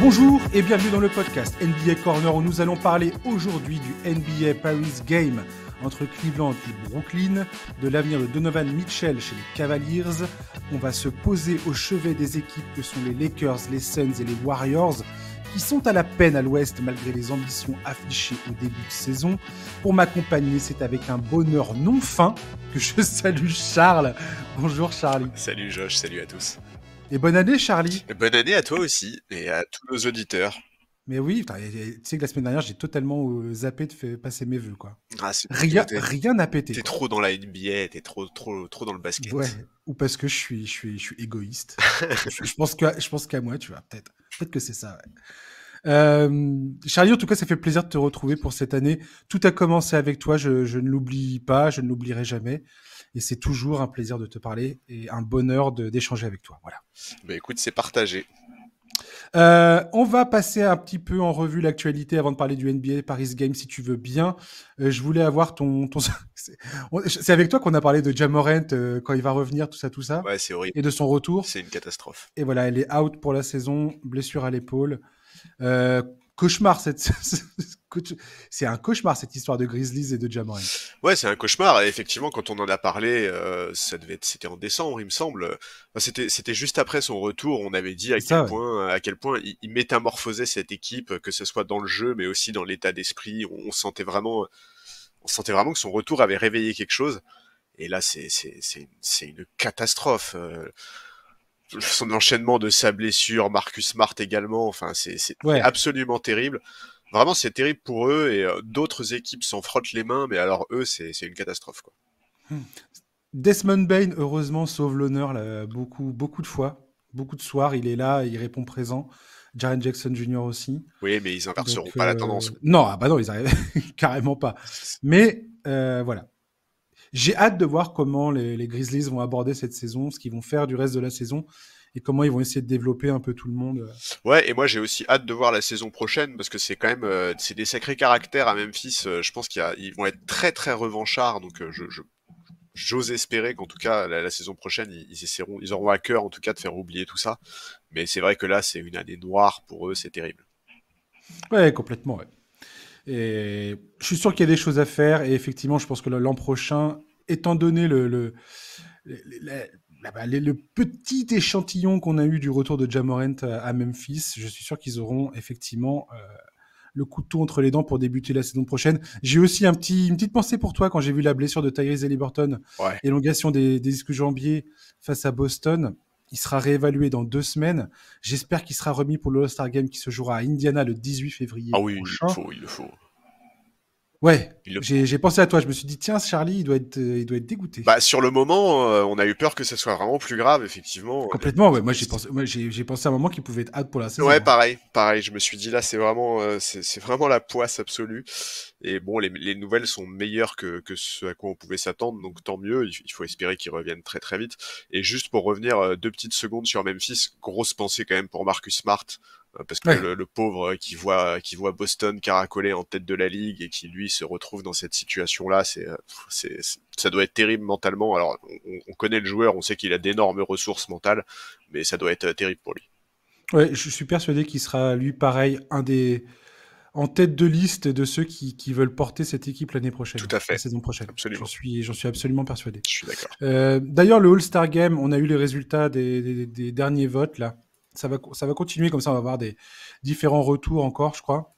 Bonjour et bienvenue dans le podcast NBA Corner où nous allons parler aujourd'hui du NBA Paris Game entre Cleveland et Brooklyn, de l'avenir de Donovan Mitchell chez les Cavaliers. On va se poser au chevet des équipes que sont les Lakers, les Suns et les Warriors qui sont à la peine à l'ouest malgré les ambitions affichées au début de saison. Pour m'accompagner, c'est avec un bonheur non fin que je salue Charles. Bonjour Charlie. Salut Josh, salut à tous. Et bonne année, Charlie. Et bonne année à toi aussi et à tous nos auditeurs. Mais oui, tu sais que la semaine dernière, j'ai totalement euh, zappé de faire passer mes vœux, quoi. Ah, rien, rien pété. péter. T'es trop dans la NBA, t'es trop, trop, trop dans le basket. Ou parce que je suis, je suis, je suis égoïste. je, pense que, je pense qu'à moi, tu vois, peut-être, peut-être que c'est ça. Euh, Charlie, en tout cas, ça fait plaisir de te retrouver pour cette année. Tout a commencé avec toi. Je, je ne l'oublie pas, je ne l'oublierai jamais. Et c'est toujours un plaisir de te parler et un bonheur d'échanger avec toi. Voilà. Bah, écoute, c'est partagé. Euh, on va passer un petit peu en revue l'actualité avant de parler du NBA Paris Game, si tu veux bien. Euh, je voulais avoir ton. c'est avec toi qu'on a parlé de Jamorent euh, quand il va revenir, tout ça, tout ça. Ouais, c'est horrible. Et de son retour. C'est une catastrophe. Et voilà, elle est out pour la saison, blessure à l'épaule. cauchemar cette, c'est un cauchemar cette histoire de Grizzlies et de Jamoran. Ouais, c'est un cauchemar. effectivement, quand on en a parlé, euh, ça devait c'était en décembre, il me semble. c'était, c'était juste après son retour. On avait dit à quel point, à quel point il, métamorphosait cette équipe, que ce soit dans le jeu, mais aussi dans l'état d'esprit. On, sentait vraiment, on sentait vraiment que son retour avait réveillé quelque chose. Et là, c'est, c'est, une catastrophe. Euh, son enchaînement de sa blessure, Marcus Smart également. Enfin, c'est absolument terrible. Vraiment, c'est terrible pour eux et euh, d'autres équipes s'en frottent les mains, mais alors eux, c'est une catastrophe. Quoi. Hmm. Desmond Bain, heureusement, sauve l'honneur beaucoup, beaucoup de fois, beaucoup de soirs. Il est là, il répond présent. Jaren Jackson Jr. aussi. Oui, mais ils n'inverseront pas la euh, tendance. Non, ah bah non, ils arrivent carrément pas. Mais euh, voilà. J'ai hâte de voir comment les, les, Grizzlies vont aborder cette saison, ce qu'ils vont faire du reste de la saison et comment ils vont essayer de développer un peu tout le monde. Euh. Ouais, et moi j'ai aussi hâte de voir la saison prochaine parce que c'est quand même euh, c'est des sacrés caractères à Memphis. Euh, je pense qu'ils vont être très très revanchards, donc je, j'ose espérer qu'en tout cas la, saison prochaine ils, essaieront, ils auront à cœur en tout cas de faire oublier tout ça. Mais c'est vrai que là c'est une année noire pour eux, c'est terrible. Ouais, complètement. Et je suis sûr qu'il y a des choses à faire et effectivement je pense que l'an prochain, étant donné le, le ah bah, le petit échantillon qu'on a eu du retour de Jamorent euh, à Memphis, je suis sûr qu'ils auront effectivement euh, le couteau entre les dents pour débuter la saison prochaine. J'ai aussi un petit, une petite pensée pour toi quand j'ai vu la blessure de Tyrese Elliburton, élongation des, des disques jambiers face à Boston. Il sera réévalué dans deux semaines. J'espère qu'il sera remis pour le All-Star Game qui se jouera à Indiana le 18 février. Ah oui, il le faut. Ouais, j'ai pensé à toi. Je me suis dit, tiens, Charlie, il doit être, euh, il doit être dégoûté. Bah, sur le moment, euh, on a eu peur que ce soit vraiment plus grave, effectivement. Euh, Complètement, ouais. Moi, j'ai pensé, j'ai pensé à un moment qu'il pouvait être hâte pour la saison. Ouais, hein. pareil, pareil. Je me suis dit, là, c'est vraiment, c'est vraiment la poisse absolue. Et bon, les, nouvelles sont meilleures que, que, ce à quoi on pouvait s'attendre, donc tant mieux. Il, faut espérer qu'ils reviennent très, très vite. Et juste pour revenir deux petites secondes sur Memphis, grosse pensée quand même pour Marcus Smart. Euh, parce que le, pauvre euh, qui voit euh, qui voit Boston caracoler en tête de la ligue et qui lui se retrouve dans cette situation là c'est ça doit être terrible mentalement alors on, connaît le joueur on sait qu'il a d'énormes ressources mentales mais ça doit être terrible pour lui ouais je suis persuadé qu'il sera lui pareil un des en tête de liste de ceux qui, qui veulent porter cette équipe l'année prochaine. Tout à fait. La saison prochaine. Absolument. J'en suis, j'en suis absolument persuadé. Je suis d'accord. d'ailleurs, le All-Star Game, on a eu les résultats des derniers votes là ça va, ça va continuer comme ça, on va avoir des différents retours encore, je crois.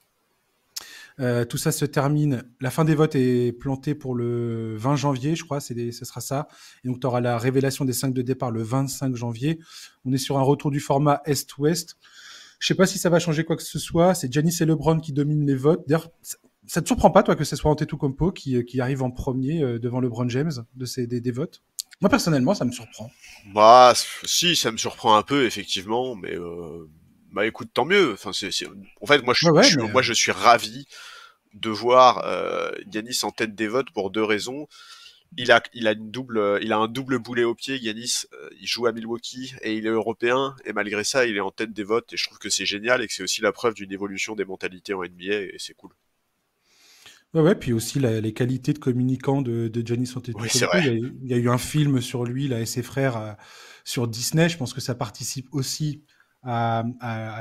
Euh, tout ça se termine. La fin des votes est plantée pour le 20 janvier, je crois, ce sera ça. Et donc, tu auras la révélation des 5 de départ le 25 janvier. On est sur un retour du format Est-Ouest. Je ne sais pas si ça va changer quoi que ce soit. C'est Janice et Lebron qui dominent les votes. D'ailleurs, ça te surprend pas, toi, que ce soit Antetokounmpo qui, euh, qui arrive en premier euh, devant LeBron James de des votes moi, personnellement, ça me surprend. Bah, si, ça me surprend un peu, effectivement, mais euh, bah écoute, tant mieux. Enfin, c'est, En fait, moi, je, moi, euh, je suis ravi de voir euh, Yanis en tête des votes pour deux raisons. Il a, il a une double, il a un double boulet au pied. Yanis, euh, il joue à Milwaukee et il est européen et malgré ça, il est en tête des votes et je trouve que c'est génial et que c'est aussi la preuve d'une évolution des mentalités en NBA et c'est cool. Ouais, puis aussi les qualités de communicant de, de sont Il y, a, eu un film sur lui là, et ses frères euh, sur Disney. Je pense que ça participe aussi à,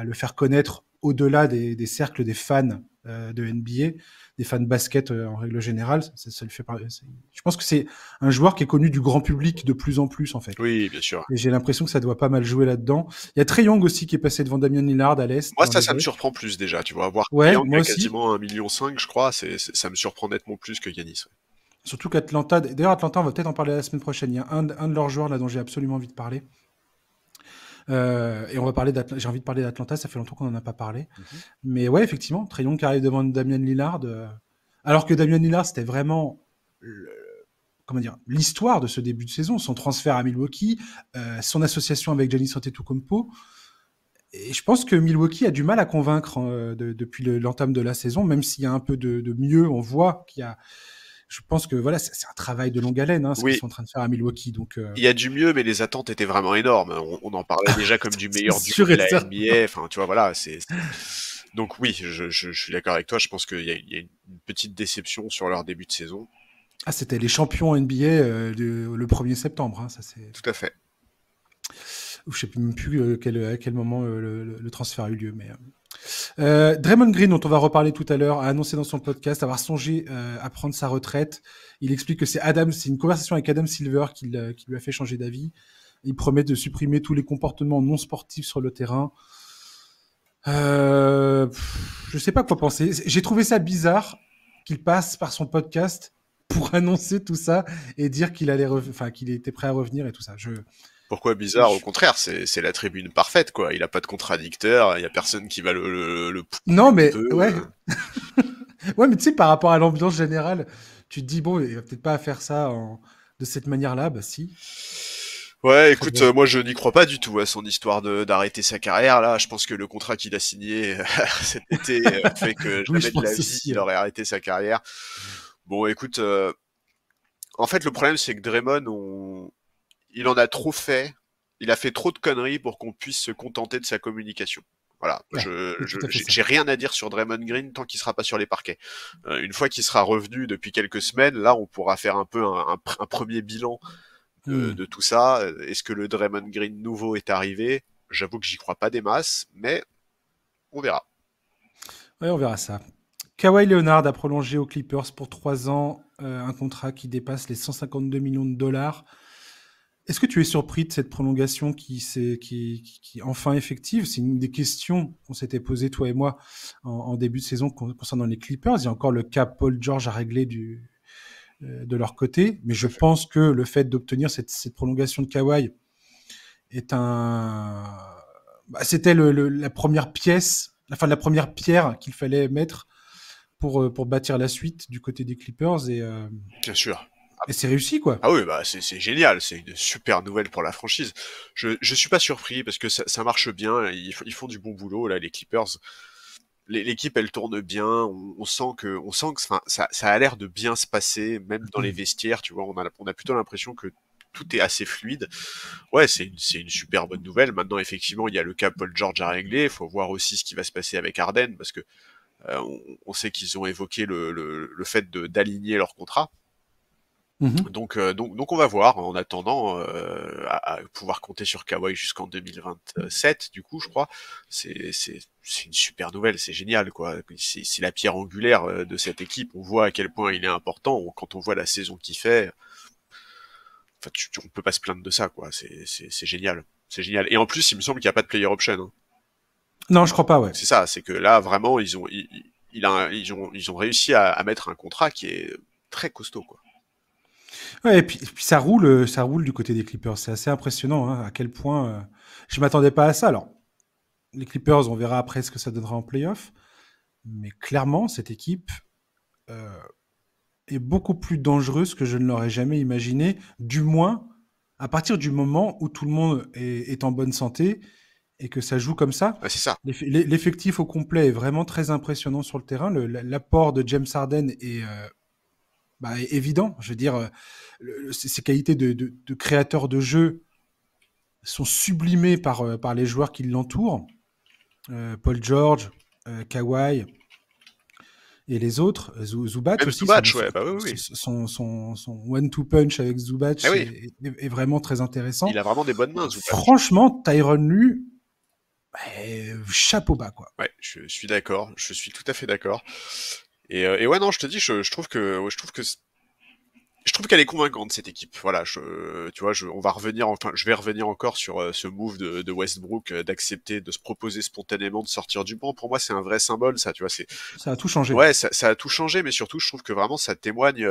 le faire connaître au-delà des, cercles des fans euh, de NBA des fans de basket euh, en règle générale. Ça, fait Je pense que c'est un joueur qui est connu du grand public de plus en plus, en fait. Oui, bien sûr. Et j'ai l'impression que ça doit pas mal jouer là-dedans. Il y a Trey Young aussi qui est passé devant Damien Lillard à l'Est. Moi, ça, ça me surprend plus déjà, tu vois. Avoir ouais, quasiment 1,5 million, je crois, c'est, ça me surprend nettement plus que Yanis. Surtout qu'Atlanta, d'ailleurs Atlanta, on va peut-être en parler la semaine prochaine. Il y a un de leurs joueurs là dont j'ai absolument envie de parler. Euh, et on va parler j'ai envie de parler d'Atlanta, ça fait longtemps qu'on n'en a pas parlé. Mhm. Mais ouais, effectivement, Trayon qui arrive devant Damien Lillard. Euh, alors que Damien Lillard, c'était vraiment comment dire, l'histoire de ce début de saison, son transfert à Milwaukee, euh, son association avec Giannis Antetokounmpo. Et je pense que Milwaukee a du mal à convaincre depuis l'entame de la saison, même s'il y a un peu de, de mieux, on voit qu'il y a je pense que voilà, c'est un travail de longue haleine, hein, ce qu'ils sont en train de faire à Milwaukee. Donc, euh. Il y a du mieux, mais les attentes étaient vraiment énormes. On, en parlait déjà comme du meilleur du de la NBA. tu vois, voilà, c'est. Donc oui, je, suis d'accord avec toi. Je pense qu'il y, a une petite déception sur leur début de saison. Ah, c'était les champions NBA euh, le 1er septembre. Hein, ça c'est. Tout à fait. Je sais même plus euh, à quel moment le, transfert a eu lieu, mais. Euh, Draymond Green, dont on va reparler tout à l'heure, a annoncé dans son podcast avoir songé euh, à prendre sa retraite. Il explique que c'est Adam, c'est une conversation avec Adam Silver euh, qui, lui a fait changer d'avis. Il promet de supprimer tous les comportements non sportifs sur le terrain. Je ne sais pas quoi penser. J'ai trouvé ça bizarre qu'il passe par son podcast pour annoncer tout ça et dire qu'il allait, enfin qu'il était prêt à revenir et tout ça. Je pourquoi bizarre Au contraire, c'est la tribune parfaite, quoi. Il n'a pas de contradicteur, il n'y a personne qui va le... non, mais ouais. Euh. ouais, mais tu sais, par rapport à l'ambiance générale, tu te dis, bon, il va peut-être pas à faire ça en... de cette manière-là, bah si. Ouais, écoute, euh, moi je n'y crois pas du tout à son histoire d'arrêter sa carrière. Là, je pense que le contrat qu'il a signé cet été euh, fait que jamais il aurait arrêté sa carrière. Bon, écoute, en fait, le problème c'est que Draymond, on, il en a trop fait, il a fait trop de conneries pour qu'on puisse se contenter de sa communication. Voilà, je j'ai rien à dire sur Draymond Green tant qu'il sera pas sur les parquets. Euh, une fois qu'il sera revenu depuis quelques semaines, là on pourra faire un peu un, premier bilan de, hmm. tout ça. Euh, est-ce que le Draymond Green nouveau est arrivé J'avoue que j'y crois pas des masses, mais on verra. Oui, on verra ça. Kawhi Leonard a prolongé aux Clippers pour trois ans euh, un contrat qui dépasse les 152 millions de dollars. Est-ce que tu es surpris de cette prolongation qui, est, qui, qui, enfin effective C'est une des questions qu'on s'était posées, toi et moi, en, début de saison concernant les Clippers. Il y a encore le cas Paul George à régler du, euh, de leur côté. Mais je pense que le fait d'obtenir cette, prolongation de Kawhi est un. Bah, c'était la première pièce, la fin de la première pierre qu'il fallait mettre pour, euh, pour bâtir la suite du côté des Clippers. Et, euh, Bien sûr. Et ah, c'est réussi, quoi. Ah oui, bah, c'est génial. C'est une super nouvelle pour la franchise. Je, je suis pas surpris parce que ça, marche bien. Ils, font du bon boulot, là, les Clippers. L'équipe, elle tourne bien. On, sent que, on sent que ça, ça a l'air de bien se passer, même dans mm. les vestiaires. Tu vois, on a, on a plutôt l'impression que tout est assez fluide. Ouais, c'est une, super bonne nouvelle. Maintenant, effectivement, il y a le cas Paul George à régler. Il faut voir aussi ce qui va se passer avec Arden parce que euh, on, sait qu'ils ont évoqué le, le, le fait d'aligner leur contrat. Mhm. Donc, euh, donc, donc on va voir. En attendant, euh, à, pouvoir compter sur Kawhi jusqu'en 2027, du coup, je crois, c'est une super nouvelle, c'est génial, quoi. C'est la pierre angulaire euh, de cette équipe. On voit à quel point il est important quand on voit la saison qu'il fait. on tu, on peut pas se plaindre de ça, quoi. C'est génial, c'est génial. Et en plus, il me semble qu'il n'y a pas de player option. Hein. Non, je crois pas, ouais. C'est ça, c'est que là, vraiment, ils ont, ils, ils ont, réussi à, à mettre un contrat qui est très costaud, quoi et puis, ça roule, euh, ça roule du côté des Clippers. C'est assez impressionnant hein, à quel point je euh, je m'attendais pas à ça. Alors, les Clippers, on verra après ce que ça donnera en playoff. Mais clairement, cette équipe euh, est beaucoup plus dangereuse que je ne l'aurais jamais imaginé, du moins à partir du moment où tout le monde est, en bonne santé et que ça joue comme ça. c'est ça. L'effectif au complet est vraiment très impressionnant sur le terrain. L'apport de James Harden est bah, évident. Je veux dire, ses euh, qualités de, de, créateur de jeu sont sublimées par, euh, par les joueurs qui l'entourent. Euh, Paul George, kawaii Kawhi et les autres, Zubac aussi. Bah son, one to punch avec Zubac ah est, vraiment très intéressant. Il a vraiment des bonnes mains, Franchement, Tyron Lu, bah, chapeau bas, quoi. je suis d'accord, je suis tout à fait d'accord. Euh, et, ouais, non, je te dis, je, trouve que, je trouve que, je trouve qu'elle est convaincante cette équipe. Voilà, je, tu vois, je, on va revenir, enfin, je vais revenir encore sur euh, ce move de, Westbrook euh, d'accepter, de se proposer spontanément de sortir du banc. Pour moi, c'est un vrai symbole, ça. Tu vois, c'est. Ça a tout changé. Ouais, ça, a tout changé, mais surtout, je trouve que vraiment, ça témoigne.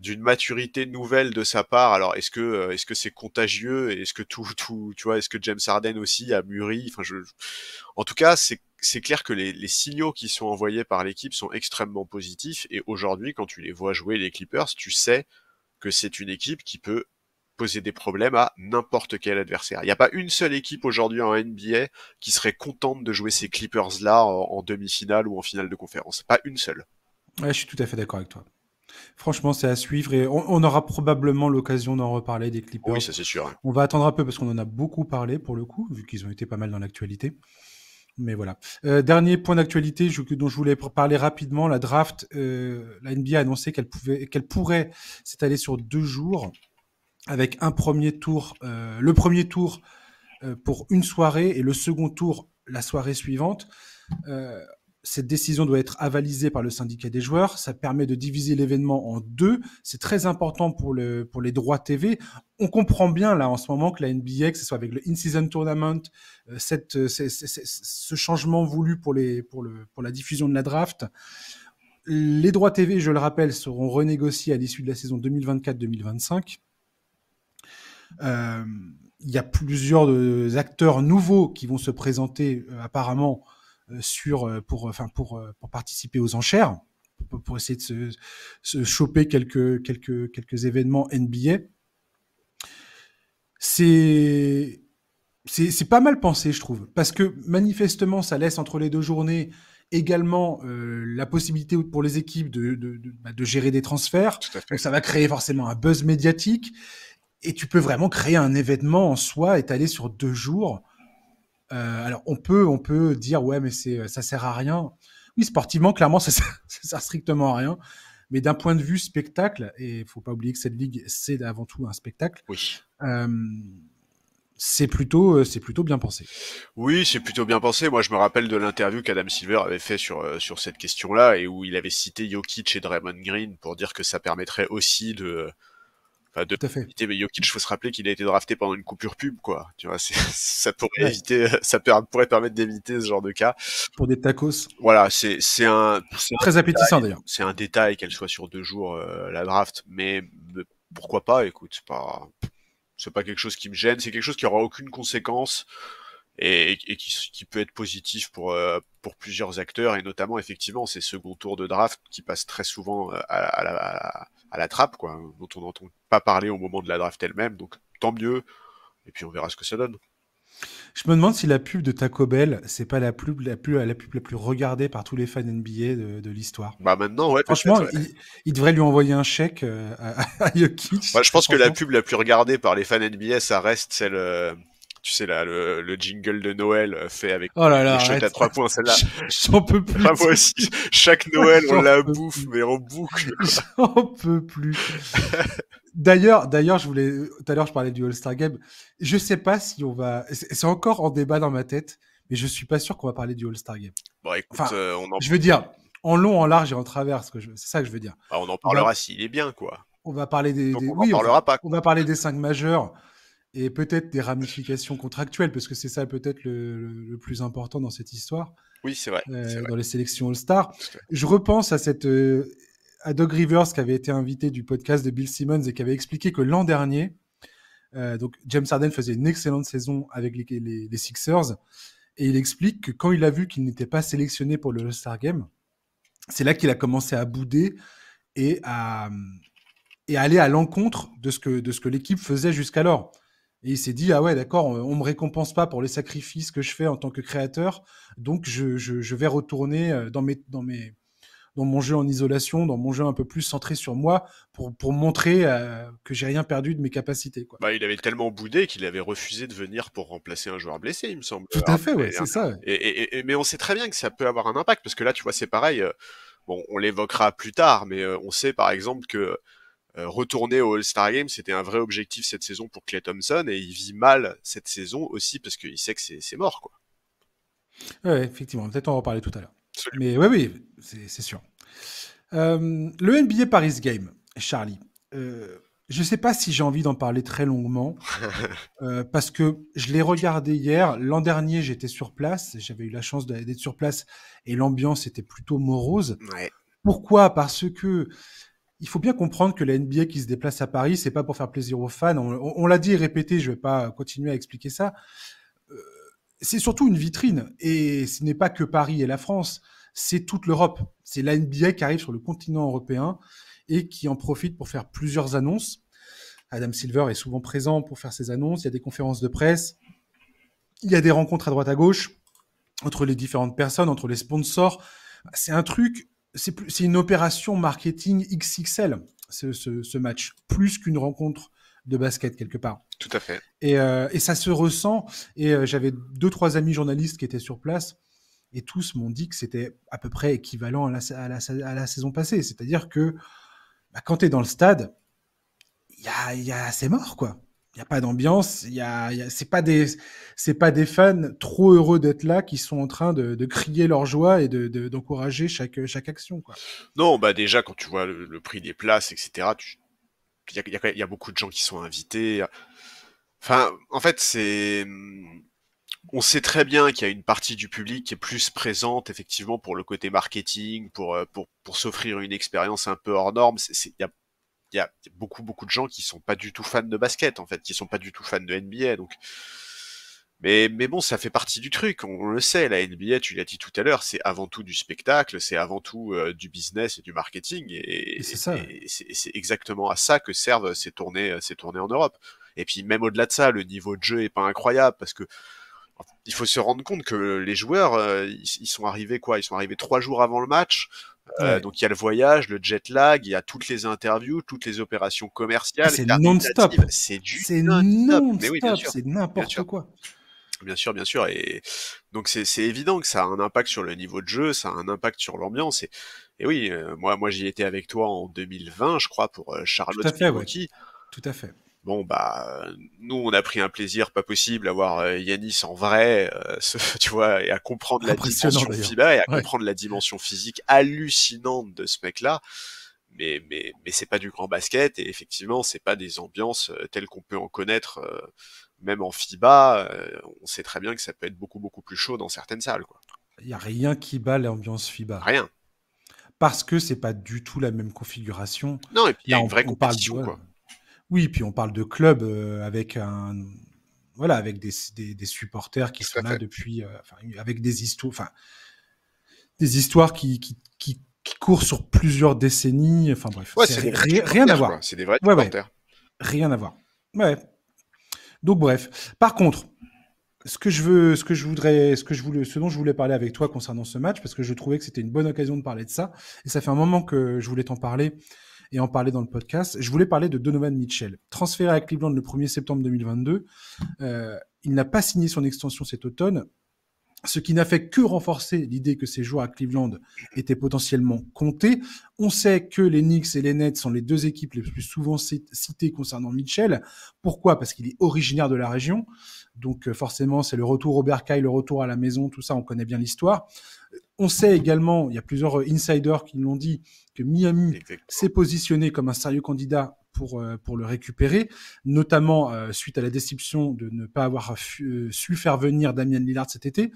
d'une maturité nouvelle de sa part. Alors est-ce que est-ce que c'est contagieux Est-ce que tout tout tu vois Est-ce que James Harden aussi a mûri Enfin je, en tout cas c'est c'est clair que les, signaux qui sont envoyés par l'équipe sont extrêmement positifs. Et aujourd'hui, quand tu les vois jouer les Clippers, tu sais que c'est une équipe qui peut poser des problèmes à n'importe quel adversaire. Il n'y a pas une seule équipe aujourd'hui en NBA qui serait contente de jouer ces Clippers-là en, demi-finale ou en finale de conférence. Pas une seule. je suis tout à fait d'accord avec toi. Franchement, c'est à suivre et on, on aura probablement l'occasion d'en reparler des Clippers. Oui, ça c'est sûr. On va attendre un peu parce qu'on en a beaucoup parlé pour le coup, vu qu'ils ont été pas mal dans l'actualité. Mais voilà. Euh, dernier point d'actualité dont je voulais parler rapidement, la draft. Euh, la NBA a annoncé qu'elle pouvait, qu'elle pourrait s'étaler sur deux jours, avec un premier tour, euh, le premier tour pour une soirée et le second tour la soirée suivante cette décision doit être avalisée par le syndicat des joueurs. Ça permet de diviser l'événement en deux. C'est très important pour, les droits TV. On comprend bien là en ce moment que la NBA, que ce soit avec le in-season tournament, euh, euh, ce changement voulu pour, la diffusion de la draft, les droits TV, je le rappelle, seront renégociés à l'issue de la saison 2024-2025. Euh, il y a plusieurs acteurs nouveaux qui vont se présenter apparemment euh, sur euh, euh, pour participer aux enchères pour, essayer de se, choper quelques événements NBA. C'est c'est pas mal pensé, je trouve, parce que manifestement, ça laisse entre les deux journées également la possibilité pour les équipes de, bah, gérer des transferts. ça va créer forcément un buzz médiatique et tu peux vraiment créer un événement en soi étalé sur deux jours euh, alors on peut, on peut dire ouais, mais c'est euh, ça sert à rien. Oui, sportivement, clairement, ça, sert, strictement à rien. Mais d'un point de vue spectacle, et il faut pas oublier que cette ligue, c'est avant tout un spectacle. Oui. Euh, c'est plutôt, c'est plutôt bien pensé. Oui, c'est plutôt bien pensé. Moi, je me rappelle de l'interview qu'Adam Silver avait fait sur sur cette question-là et où il avait cité Jokic et Draymond Green pour dire que ça permettrait aussi de Enfin, de Tout à fait. faut se rappeler qu'il a été drafté pendant une coupure pub, quoi. Tu vois, ça pourrait éviter, ça pourrait permettre d'éviter ce genre de cas. Pour des tacos. Voilà, c'est c'est un très appétissant d'ailleurs. C'est un détail qu'elle soit sur deux jours euh, la draft, mais, pourquoi pas Écoute, c'est pas c'est pas quelque chose qui me gêne, c'est quelque chose qui aura aucune conséquence et, qui, peut être positif pour euh, pour plusieurs acteurs et notamment effectivement ces second tours de draft qui passent très souvent euh, à, la à la trappe, quoi, hein, dont on n'entend pas parler au moment de la draft elle-même. Donc tant mieux. Et puis on verra ce que ça donne. Je me demande si la pub de Taco Bell, c'est pas la pub la, plus la pub la plus regardée par tous les fans NBA de, l'histoire. Bah maintenant, ouais. Franchement, Il, devrait lui envoyer un chèque euh, à, je pense que la pub la plus regardée par les fans NBA, ça reste celle euh, tu sais là, le, jingle de Noël euh, fait avec oh là là, à trois points, celle-là. J'en peux plus. chaque Noël on la bouffe, mais on boucle. J'en peux plus. D'ailleurs, d'ailleurs, je voulais. Tout à l'heure, je parlais du All-Star Game. Je sais pas si on va. C'est encore en débat dans ma tête, mais je suis pas sûr qu'on va parler du All-Star Game. Euh, on en... Je veux dire, en long, en large et en travers, c'est ça que je veux dire. Bah, on en parlera s'il est bien, quoi. On va parler des. On parlera pas. On va parler des cinq majeurs et peut-être des ramifications contractuelles, parce que c'est ça peut-être le, plus important dans cette histoire. Oui, c'est vrai, euh, Dans les sélections All-Star. Je repense à cette euh, à Doug Rivers qui avait été invité du podcast de Bill Simmons et qui avait expliqué que l'an dernier, euh, donc James Harden faisait une excellente saison avec les, Sixers, et il explique que quand il a vu qu'il n'était pas sélectionné pour le All-Star Game, c'est là qu'il a commencé à bouder et à et aller à l'encontre de ce que de ce que l'équipe faisait jusqu'alors. Et il s'est dit, ah ouais, d'accord, on ne me récompense pas pour les sacrifices que je fais en tant que créateur, donc je, vais retourner euh, dans, mes, dans, mes, dans mon jeu en isolation, dans mon jeu un peu plus centré sur moi, pour, montrer euh, que j'ai rien perdu de mes capacités. Quoi. Bah, il avait tellement boudé qu'il avait refusé de venir pour remplacer un joueur blessé, il me semble. Tout à hein, fait, ouais, c'est hein. ça. mais on sait très bien que ça peut avoir un impact, parce que là, tu vois, c'est pareil. Euh, bon, on l'évoquera plus tard, mais on sait par exemple que euh, retourner au All-Star Game, c'était un vrai objectif cette saison pour Clay Thompson et il vit mal cette saison aussi parce qu'il sait que c'est mort. Quoi. effectivement, peut-être on va en reparler tout à l'heure. Mais oui, oui, c'est sûr. Euh, le NBA Paris Game, Charlie. Euh, je ne sais pas si j'ai envie d'en parler très longuement parce que je l'ai regardé hier. L'an dernier, j'étais sur place. J'avais eu la chance d'être sur place et l'ambiance était plutôt morose. Pourquoi Parce que il faut bien comprendre que la NBA qui se déplace à Paris, c'est pas pour faire plaisir aux fans. On, l'a dit et répété, je vais pas continuer à expliquer ça. Euh, c'est surtout une vitrine, et ce n'est pas que Paris et la France, c'est toute l'Europe. C'est la NBA qui arrive sur le continent européen et qui en profite pour faire plusieurs annonces. Adam Silver est souvent présent pour faire ses annonces. Il y a des conférences de presse, il y a des rencontres à droite à gauche entre les différentes personnes, entre les sponsors. Bah, c'est un truc c'est une opération marketing XXL, ce, match, plus qu'une rencontre de basket quelque part. Tout à fait. Et, euh, ça se ressent. Et euh, j'avais deux, trois amis journalistes qui étaient sur place et tous m'ont dit que c'était à peu près équivalent à la, saison passée. C'est-à-dire que bah, quand tu es dans le stade, il y a, c'est mort quoi il n'y a pas d'ambiance, il y a, c'est pas des c'est pas des fans trop heureux d'être là qui sont en train de, crier leur joie et de d'encourager chaque chaque action quoi. Non bah déjà quand tu vois le, prix des places etc il y a, beaucoup de gens qui sont invités. Enfin en fait c'est on sait très bien qu'il y a une partie du public qui est plus présente effectivement pour le côté marketing pour euh, pour pour s'offrir une expérience un peu hors norme il y a beaucoup beaucoup de gens qui sont pas du tout fans de basket en fait, qui sont pas du tout fans de NBA. Donc, mais mais bon, ça fait partie du truc. On le sait, la NBA, tu l'as dit tout à l'heure, c'est avant tout du spectacle, c'est avant tout euh, du business et du marketing. Et, et c'est exactement à ça que servent ces tournées euh, ces tournées en Europe. Et puis même au-delà de ça, le niveau de jeu est pas incroyable parce que il faut se rendre compte que les joueurs, euh, ils, ils sont arrivés quoi Ils sont arrivés trois jours avant le match. Euh, donc il y a le voyage, le jet lag, il y a toutes les interviews, toutes les opérations commerciales. c'est non-stop. C'est du non-stop. c'est n'importe quoi. Bien sûr, bien sûr. Et donc c'est évident que ça a un impact sur le niveau de jeu, ça a un impact sur l'ambiance. Et, oui, euh, moi, moi j'y étais avec toi en 2020, je crois, pour Charlotte Tout à Tout à fait bon bah nous on a pris un plaisir pas possible à voir euh, Yanis en vrai, ce, euh, tu vois, et à comprendre la dimension FIBA et à comprendre la dimension physique hallucinante de ce mec-là. Mais mais mais c'est pas du grand basket et effectivement c'est pas des ambiances euh, telles qu'on peut en connaître. même en FIBA, on sait très bien que ça peut être beaucoup beaucoup plus chaud dans certaines salles. quoi Il y a rien qui bat l'ambiance FIBA. Rien. Parce que c'est pas du tout la même configuration. Non, et puis il y a une vraie compétition. quoi oui, puis on parle de club euh, avec un voilà avec des, supporters qui sont là depuis euh, avec des histoires enfin des histoires qui, qui, courent sur plusieurs décennies enfin bref c'est rien à voir c'est des vrais supporters rien à voir ouais donc bref par contre ce que je veux, ce que je voudrais, ce que je voulais, ce dont je voulais parler avec toi concernant ce match, parce que je trouvais que c'était une bonne occasion de parler de ça, et ça fait un moment que je voulais t'en parler et en parler dans le podcast. Je voulais parler de Donovan Mitchell. Transféré à Cleveland le 1er septembre 2022, euh, il n'a pas signé son extension cet automne, ce qui n'a fait que renforcer l'idée que ses joueurs à Cleveland étaient potentiellement comptés. On sait que les Knicks et les Nets sont les deux équipes les plus souvent citées concernant Mitchell. Pourquoi Parce qu'il est originaire de la région. Donc euh, forcément, c'est le retour au Bercail, le retour à la maison, tout ça, on connaît bien l'histoire. On sait également, il y a plusieurs euh, insiders qui nous l'ont dit, que Miami s'est positionné comme un sérieux candidat pour, euh, pour le récupérer, notamment euh, suite à la déception de ne pas avoir su faire venir Damien Lillard cet été.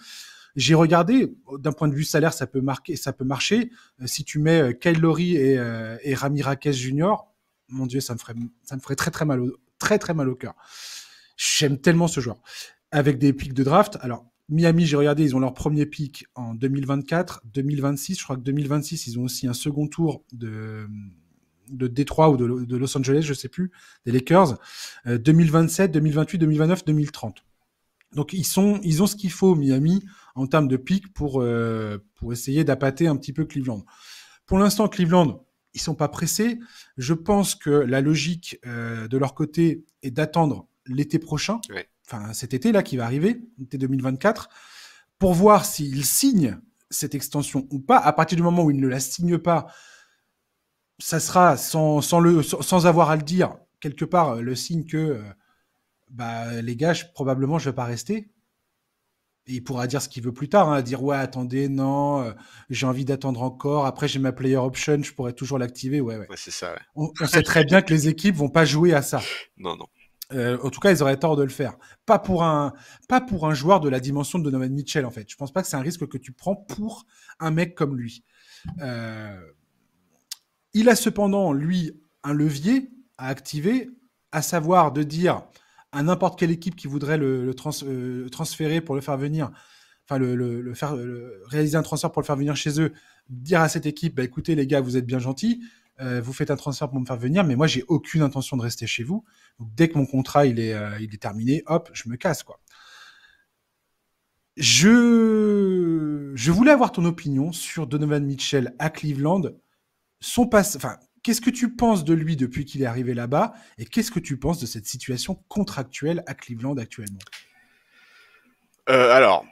J'ai regardé, d'un point de vue salaire, ça peut, marquer, ça peut marcher. si tu mets Kyle Lowry et, et Rami Raquez Jr., mon Dieu, ça me ferait, ça me ferait très, très, mal au, très, très mal au cœur. J'aime tellement ce joueur. Avec des pics de draft, alors Miami, j'ai regardé, ils ont leur premier pic en 2024, 2026. Je crois que 2026, ils ont aussi un second tour de, de Détroit ou de, Los Angeles, je sais plus, des Lakers. 2027, 2028, 2029, 2030. Donc ils sont, ils ont ce qu'il faut Miami en termes de pic pour euh, pour essayer d'appâter un petit peu Cleveland. Pour l'instant, Cleveland, ils sont pas pressés. Je pense que la logique euh, de leur côté est d'attendre l'été prochain enfin cet été là qui va arriver, été 2024, pour voir s'il signe cette extension ou pas. À partir du moment où il ne la signe pas, ça sera sans, sans le, sans avoir à le dire quelque part euh, le signe que euh, bah, les gars, probablement je vais pas rester. Et il pourra dire ce qu'il veut plus tard, hein, dire ouais attendez non, euh, j'ai envie d'attendre encore. Après j'ai ma player option, je pourrais toujours l'activer. Ouais c'est ça. On, on sait très bien que les équipes vont pas jouer à ça. Non non. Euh, en tout cas, ils auraient tort de le faire. Pas pour un, pas pour un joueur de la dimension de Donovan Mitchell, en fait. Je pense pas que c'est un risque que tu prends pour un mec comme lui. Euh, il a cependant, lui, un levier à activer, à savoir de dire à n'importe quelle équipe qui voudrait le, euh, transférer pour le faire venir, enfin le, faire réaliser un transfert pour le faire venir chez eux, dire à cette équipe, bah, écoutez les gars, vous êtes bien gentils, euh, vous faites un transfert pour me faire venir, mais moi j'ai aucune intention de rester chez vous. dès que mon contrat il est, euh, il terminé, hop, je me casse quoi. Je... je voulais avoir ton opinion sur Donovan Mitchell à Cleveland. Son passe, enfin, qu'est-ce que tu penses de lui depuis qu'il est arrivé là-bas et qu'est-ce que tu penses de cette situation contractuelle à Cleveland actuellement euh, Alors,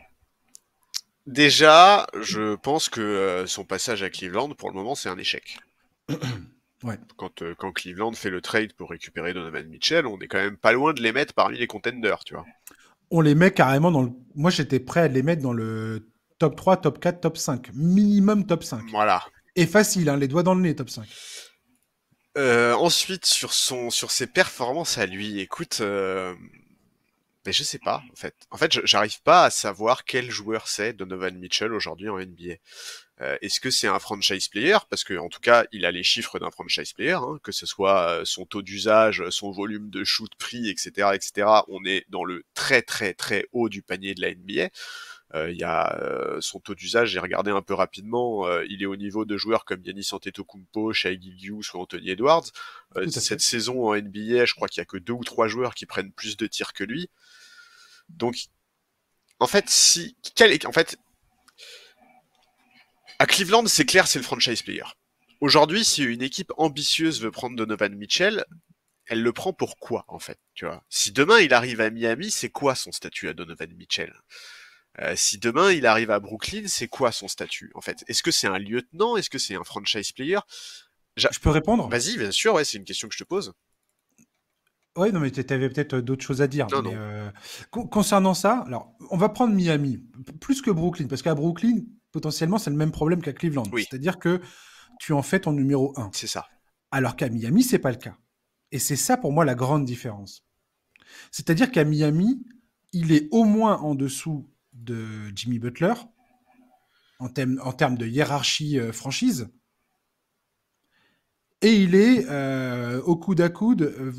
Déjà, je pense que son passage à Cleveland, pour le moment, c'est un échec ouais. quand, euh, quand, Cleveland fait le trade pour récupérer Donovan Mitchell, on est quand même pas loin de les mettre parmi les contenders, tu vois. On les met carrément dans le. Moi, j'étais prêt à les mettre dans le top 3, top 4, top 5. Minimum top 5. Voilà. Et facile, hein, les doigts dans le nez, top 5. Euh, ensuite, sur, son, sur ses performances à lui, écoute, euh, mais je sais pas, en fait. En fait, j'arrive pas à savoir quel joueur c'est Donovan Mitchell aujourd'hui en NBA. Euh, est-ce que c'est un franchise player Parce que en tout cas, il a les chiffres d'un franchise player, hein. que ce soit euh, son taux d'usage, son volume de shoot, prix, etc., etc. On est dans le très très très haut du panier de la NBA. Euh, il y a euh, son taux d'usage, j'ai regardé un peu rapidement, euh, il est au niveau de joueurs comme Yanis Antetokounmpo, Shai o'neal ou Anthony Edwards. cette saison en NBA, je crois qu'il y a que deux ou trois joueurs qui prennent plus de tirs que lui. Donc, en fait, si quel est, en fait, à Cleveland, c'est clair, c'est le franchise player. Aujourd'hui, si une équipe ambitieuse veut prendre Donovan Mitchell, elle le prend pour quoi, en fait, tu vois Si demain il arrive à Miami, c'est quoi son statut à Donovan Mitchell euh, si demain il arrive à Brooklyn, c'est quoi son statut en fait Est-ce que c'est un lieutenant Est-ce que c'est un franchise player Je peux répondre Vas-y, bien sûr, ouais, c'est une question que je te pose. Oui, non, mais tu avais peut-être euh, d'autres choses à dire. Euh, concernant ça, alors, on va prendre Miami, plus que Brooklyn, parce qu'à Brooklyn, potentiellement, c'est le même problème qu'à Cleveland. C'est-à-dire que tu en fais ton numéro 1. C'est ça. Alors qu'à Miami, c'est pas le cas. Et c'est ça, pour moi, la grande différence. C'est-à-dire qu'à Miami, il est au moins en dessous de Jimmy Butler en, thème, en termes de hiérarchie euh, franchise. Et il est euh, au coude à coude. Euh,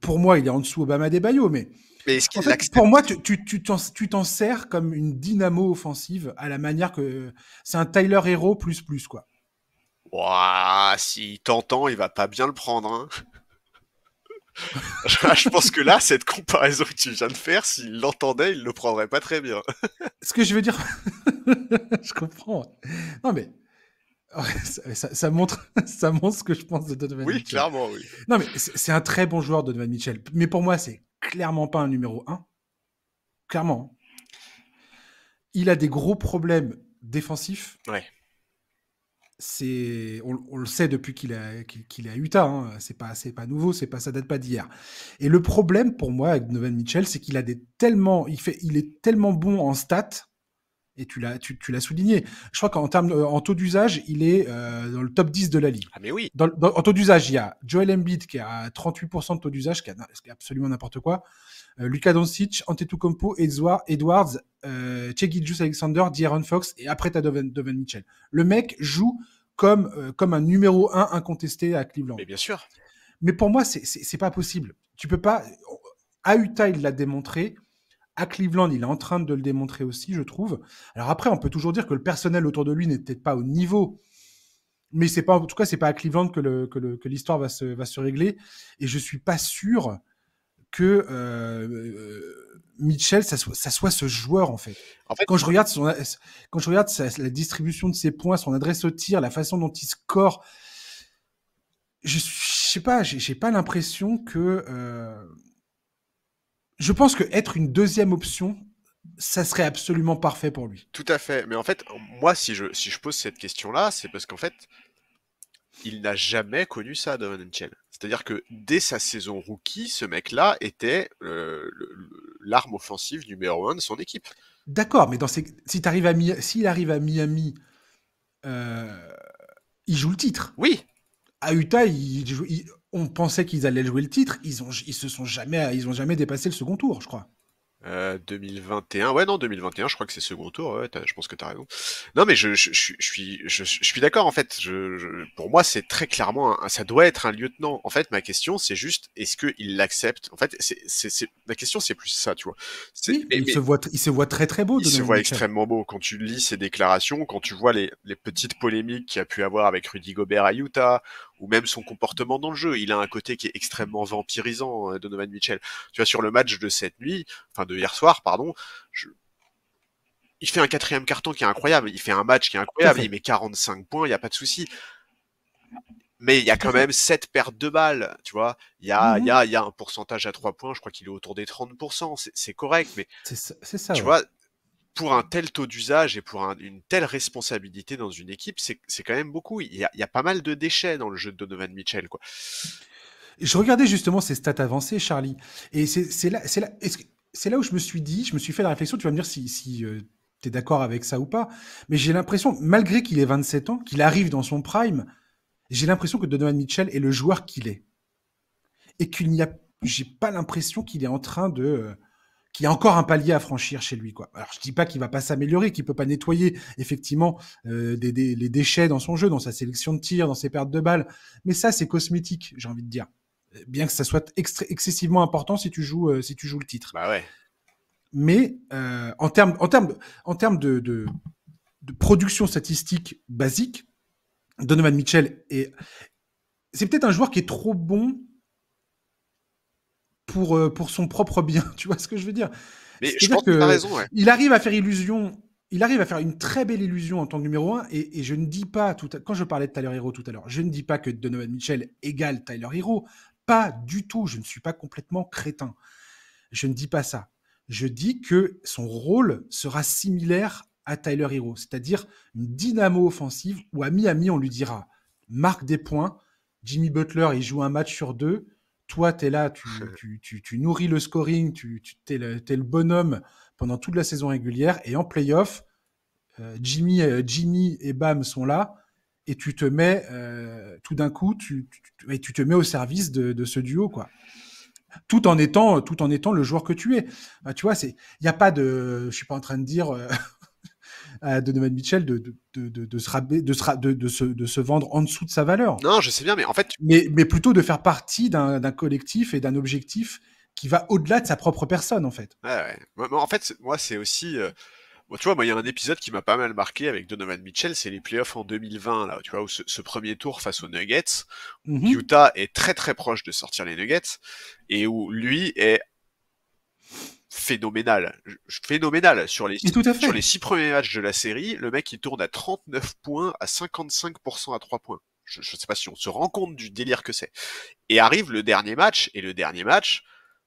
pour moi, il est en dessous Obama des Bayo, mais. est-ce qu'il pour moi, tu t'en tu, sers comme une dynamo offensive à la manière que. C'est un Tyler Hero plus plus, quoi. Ouah, si t'entend, il va pas bien le prendre. Hein. je pense que là, cette comparaison que tu viens de faire, s'il l'entendait, il le prendrait pas très bien. Ce que je veux dire, je comprends. Non mais ça, montre, ça montre ce que je pense de Donovan Mitchell. Oui, clairement, oui. Non mais c'est un très bon joueur, Donovan Mitchell. Mais pour moi, c'est clairement pas un numéro 1. Clairement. Il a des gros problèmes défensifs. Ouais c'est on, le sait depuis qu'il est qu'il à Utah, hein. c'est pas c'est pas nouveau, c'est pas ça date pas d'hier. Et le problème pour moi avec Donovan Mitchell, c'est qu'il a des tellement il fait il est tellement bon en stats tu l'as tu, l'as souligné. Je crois qu'en termes en taux d'usage, il est euh, dans le top 10 de la ligue. Ah mais oui. en taux d'usage, il y a Joel Embiid qui a 38% de taux d'usage, qui, est absolument n'importe quoi. Lucas euh, Luka Doncic, Antetokounmpo, Edouard, Edwards, euh, Alexander, D'Aaron Fox et après t'as Mitchell. Le mec joue comme euh, comme un numéro 1 incontesté à Cleveland. Mais bien sûr. Mais pour moi, c'est pas possible. Tu peux pas. A Utah, il l'a démontré. À Cleveland, il est en train de le démontrer aussi, je trouve. Alors après, on peut toujours dire que le personnel autour de lui n'est peut-être pas au niveau, mais c'est pas en tout cas c'est pas à Cleveland que, l'histoire va se, régler. Et je suis pas sûr que euh, Mitchell, ça soit, ce joueur en fait. quand je regarde son, quand je regarde la distribution de ses points, son adresse au tir, la façon dont il score, je, sais pas, j'ai pas l'impression que euh, je pense que être une deuxième option, ça serait absolument parfait pour lui. Tout à fait. Mais en fait, moi, si je, pose cette question-là, c'est parce qu'en fait, il n'a jamais connu ça, Donovan Mitchell. C'est-à-dire que dès sa saison rookie, ce mec-là était euh, l'arme offensive numéro un de son équipe. D'accord, mais dans ces... s'il arrive à arrive à Miami, euh, il joue le titre. Oui. À Utah, il, joue on pensait qu'ils allaient jouer le titre. Ils ont, ils se sont jamais, ils ont jamais dépassé le second tour, je crois. Euh, 2021, ouais non 2021, je crois que c'est second tour. Ouais, je pense que t'as raison. Non mais je, je, je, suis, je, suis d'accord en fait. pour moi c'est très clairement, un, ça doit être un lieutenant. En fait ma question c'est juste, est-ce que il l'accepte En fait c'est, ma question c'est plus ça, tu vois. il se voit, il se voit très très beau. Il se voit extrêmement beau quand tu lis ses déclarations, quand tu vois les, les petites polémiques qu'il a pu avoir avec Rudy Gobert à Utah, ou même son comportement dans le jeu. Il a un côté qui est extrêmement vampirisant, euh, Donovan Mitchell. Tu vois, sur le match de cette nuit, enfin de hier soir, pardon, je... il fait un quatrième carton qui est incroyable, il fait un match qui est incroyable, il met 45 points, il n'y a pas de souci. Mais il y a quand même sept pertes de balles, tu vois. Il y a, mhm. il y, a, y a un pourcentage à 3 points, je crois qu'il est autour des 30%, c'est correct, mais... C'est ça, ça. Tu vois, pour un tel taux d'usage et pour une telle responsabilité dans une équipe, c'est quand même beaucoup. Il y, a, pas mal de déchets dans le jeu de Donovan Mitchell. Quoi. Je regardais justement ces stats avancées, Charlie, et c'est là, là, là, où je me suis dit, je me suis fait la réflexion, tu vas me dire si, euh, tu es d'accord avec ça ou pas, mais j'ai l'impression, malgré qu'il ait 27 ans, qu'il arrive dans son prime, j'ai l'impression que Donovan Mitchell est le joueur qu'il est. Et qu'il n'y a... J'ai pas l'impression qu'il est en train de... Euh, qui a encore un palier à franchir chez lui. Quoi. Alors je dis pas qu'il va pas s'améliorer, qu'il peut pas nettoyer effectivement euh, des, des, les déchets dans son jeu, dans sa sélection de tir, dans ses pertes de balles, mais ça c'est cosmétique, j'ai envie de dire. Euh, bien que ça soit excessivement important si tu joues euh, si tu joues le titre. Bah ouais. Mais euh, en termes en termes en termes de, de, de production statistique basique, Donovan Mitchell est c'est peut-être un joueur qui est trop bon pour, euh, pour son propre bien. Tu vois ce que je veux dire Mais je pense que, raison. Il arrive à faire illusion. Il arrive à faire une très belle illusion en tant que numéro 1. Et, je ne dis pas, tout quand je parlais de Tyler Hero tout à l'heure, je ne dis pas que Donovan Mitchell égale Tyler Hero. Pas du tout. Je ne suis pas complètement crétin. Je ne dis pas ça. Je dis que son rôle sera similaire à Tyler Hero, c'est-à-dire une dynamo offensive ou à Miami, on lui dira marque des points. Jimmy Butler, il joue un match sur deux. Toi, tu es là, tu, nourris le scoring, tu, es le, le, bonhomme pendant toute la saison régulière. Et en playoff, euh, euh, Jimmy, et Bam sont là. Et tu te mets, euh, tout d'un coup, tu, tu, te mets au service de, ce duo. quoi tout en étant tout en étant le joueur que tu es. Bah, tu vois, c'est il n'y a pas de je suis pas en train de dire à Donovan Mitchell de, de, de, de, se, de, se, de se vendre en dessous de sa valeur. Non, je sais bien, mais en fait. Mais, mais plutôt de faire partie d'un collectif et d'un objectif qui va au-delà de sa propre personne, en fait. Ouais, ouais. en fait, moi, c'est aussi. Euh, tu vois, moi, il y a un épisode qui m'a pas mal marqué avec Donovan Mitchell, c'est les playoffs en 2020, là, tu vois, où ce, premier tour face aux Nuggets, où mm-hmm. Utah est très très proche de sortir les Nuggets, et où lui est phénoménal, phénoménal sur les sur les six premiers matchs de la série, le mec il tourne à 39 points, à 55% à 3 points. Je ne sais pas si on se rend compte du délire que c'est. Et arrive le dernier match et le dernier match,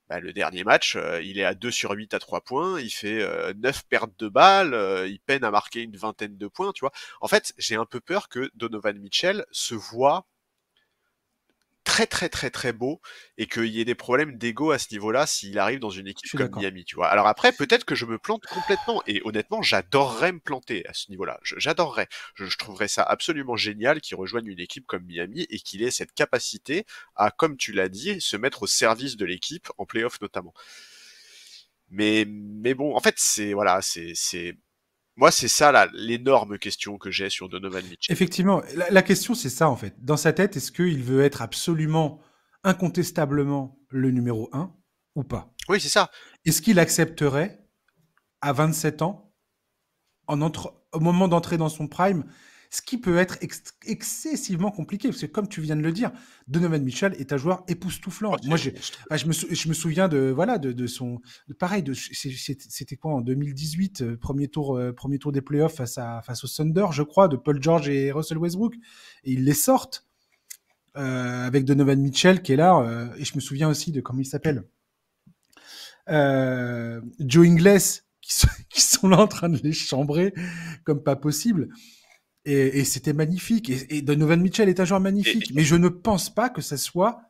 bah, le dernier match, euh, il est à 2 sur 8 à 3 points, il fait 9 euh, pertes de balles, euh, il peine à marquer une vingtaine de points, tu vois. En fait, j'ai un peu peur que Donovan Mitchell se voit très très très très beau et qu'il y ait des problèmes d'ego à ce niveau-là s'il arrive dans une équipe comme Miami, tu vois. Alors après, peut-être que je me plante complètement et honnêtement, j'adorerais me planter à ce niveau-là. J'adorerais. Je, trouverais ça absolument génial qu'il rejoigne une équipe comme Miami et qu'il ait cette capacité à, comme tu l'as dit, se mettre au service de l'équipe en playoff notamment. Mais, mais bon, en fait, c'est voilà, c'est moi, c'est ça l'énorme question que j'ai sur Donovan Mitchell. Effectivement, la, question, c'est ça en fait. Dans sa tête, est-ce qu'il veut être absolument, incontestablement le numéro 1 ou pas Oui, c'est ça. Est-ce qu'il accepterait, à 27 ans, en au moment d'entrer dans son prime, ce qui peut être excessivement compliqué, parce que comme tu viens de le dire, Donovan Mitchell est un joueur époustouflant. Ah, Moi, je, ah, je, me souviens de voilà de, son pareil, de, c'était quoi en 2018, euh, premier tour euh, premier tour des playoffs face à face au Thunder, je crois, de Paul George et Russell Westbrook, et ils les sortent euh, avec Donovan Mitchell qui est là, et je me souviens aussi de comment il s'appelle. Joe Ingles qui, qui sont là en train de les chambrer comme pas possible. Et, c'était magnifique. Et, Donovan Mitchell est un joueur magnifique. mais je ne pense pas que ça soit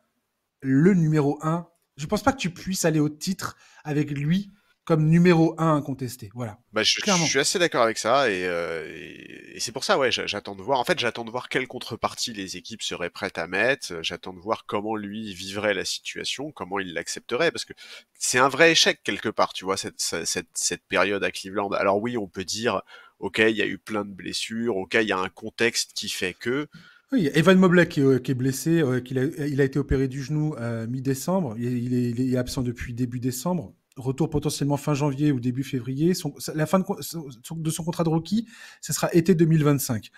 le numéro un. Je ne pense pas que tu puisses aller au titre avec lui comme numéro un contesté. Voilà. Bah, je, je, suis assez d'accord avec ça et, euh, c'est pour ça, ouais, j'attends de voir. En fait, j'attends de voir quelle contrepartie les équipes seraient prêtes à mettre. J'attends de voir comment lui vivrait la situation, comment il l'accepterait, parce que c'est un vrai échec quelque part, tu vois, cette, période à Cleveland. Alors oui, on peut dire ok, il y a eu plein de blessures, ok, il y a un contexte qui fait que. Oui, Evan Mobley qui, est euh, blessé, euh, il a été opéré du genou euh, mi-décembre, il, est absent depuis début décembre, retour potentiellement fin janvier ou début février. la fin de, de son contrat de rookie, ce sera été 2025.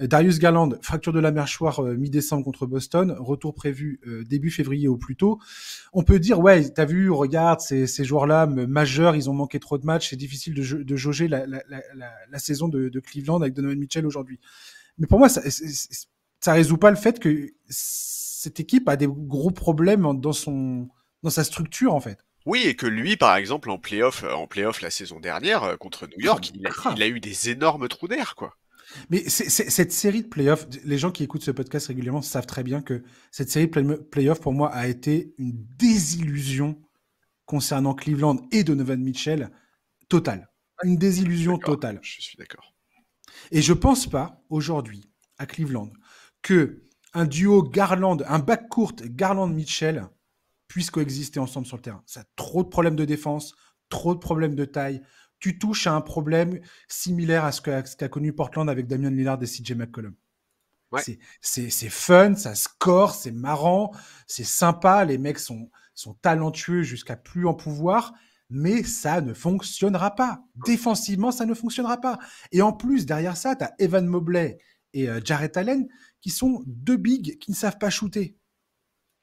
Euh, Darius Garland, fracture de la mâchoire euh, mi-décembre contre Boston, retour prévu euh, début février au plus tôt. On peut dire, ouais, t'as vu, regarde, ces, ces joueurs-là majeurs, ils ont manqué trop de matchs, c'est difficile de, jauger la, saison de, Cleveland avec Donovan Mitchell aujourd'hui. Mais pour moi, ça, ça résout pas le fait que cette équipe a des gros problèmes dans son, dans sa structure, en fait. Oui, et que lui, par exemple, en playoff, en playoff la saison dernière, contre New York, il a eu des énormes trous d'air, quoi. Mais cette série de playoffs, les gens qui écoutent ce podcast régulièrement savent très bien que cette série de playoffs, pour moi, a été une désillusion concernant Cleveland et Donovan Mitchell totale. Une désillusion totale. Je suis d'accord. Et je ne pense pas, aujourd'hui, à Cleveland, que un duo Garland, un bac court Garland-Mitchell puisse coexister ensemble sur le terrain. Ça a trop de problèmes de défense, trop de problèmes de taille, tu touches à un problème similaire à ce qu'a connu Portland avec Damian Lillard et CJ McCollum. C'est fun, ça score, c'est marrant, c'est sympa, les mecs sont, talentueux jusqu'à plus en pouvoir, mais ça ne fonctionnera pas. Défensivement, ça ne fonctionnera pas. Et en plus, derrière ça, tu as Evan Mobley et euh, Jarrett Allen qui sont deux bigs qui ne savent pas shooter.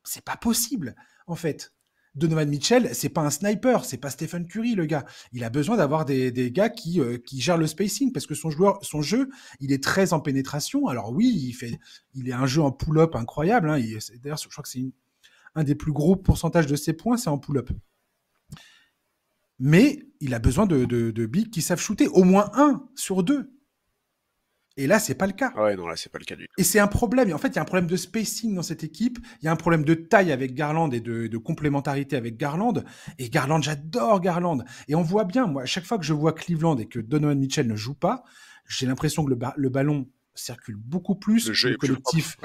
C'est pas possible, en fait. Donovan Mitchell, c'est pas un sniper, c'est pas Stephen Curry, le gars. Il a besoin d'avoir des, gars qui, euh, qui gèrent le spacing parce que son, joueur, son jeu, il est très en pénétration. Alors oui, il fait, il est un jeu en pull-up incroyable. Hein. D'ailleurs, je crois que c'est un des plus gros pourcentages de ses points, c'est en pull-up. Mais il a besoin de, de, de bigs qui savent shooter, au moins un sur deux. Et là, c'est pas le cas. Ah ouais, non, là, c'est pas le cas du Et c'est un problème. Et en fait, il y a un problème de spacing dans cette équipe. Il y a un problème de taille avec Garland et de, complémentarité avec Garland. Et Garland, j'adore Garland. Et on voit bien, moi, à chaque fois que je vois Cleveland et que Donovan Mitchell ne joue pas, j'ai l'impression que le, ballon circule beaucoup plus. Le jeu collectif.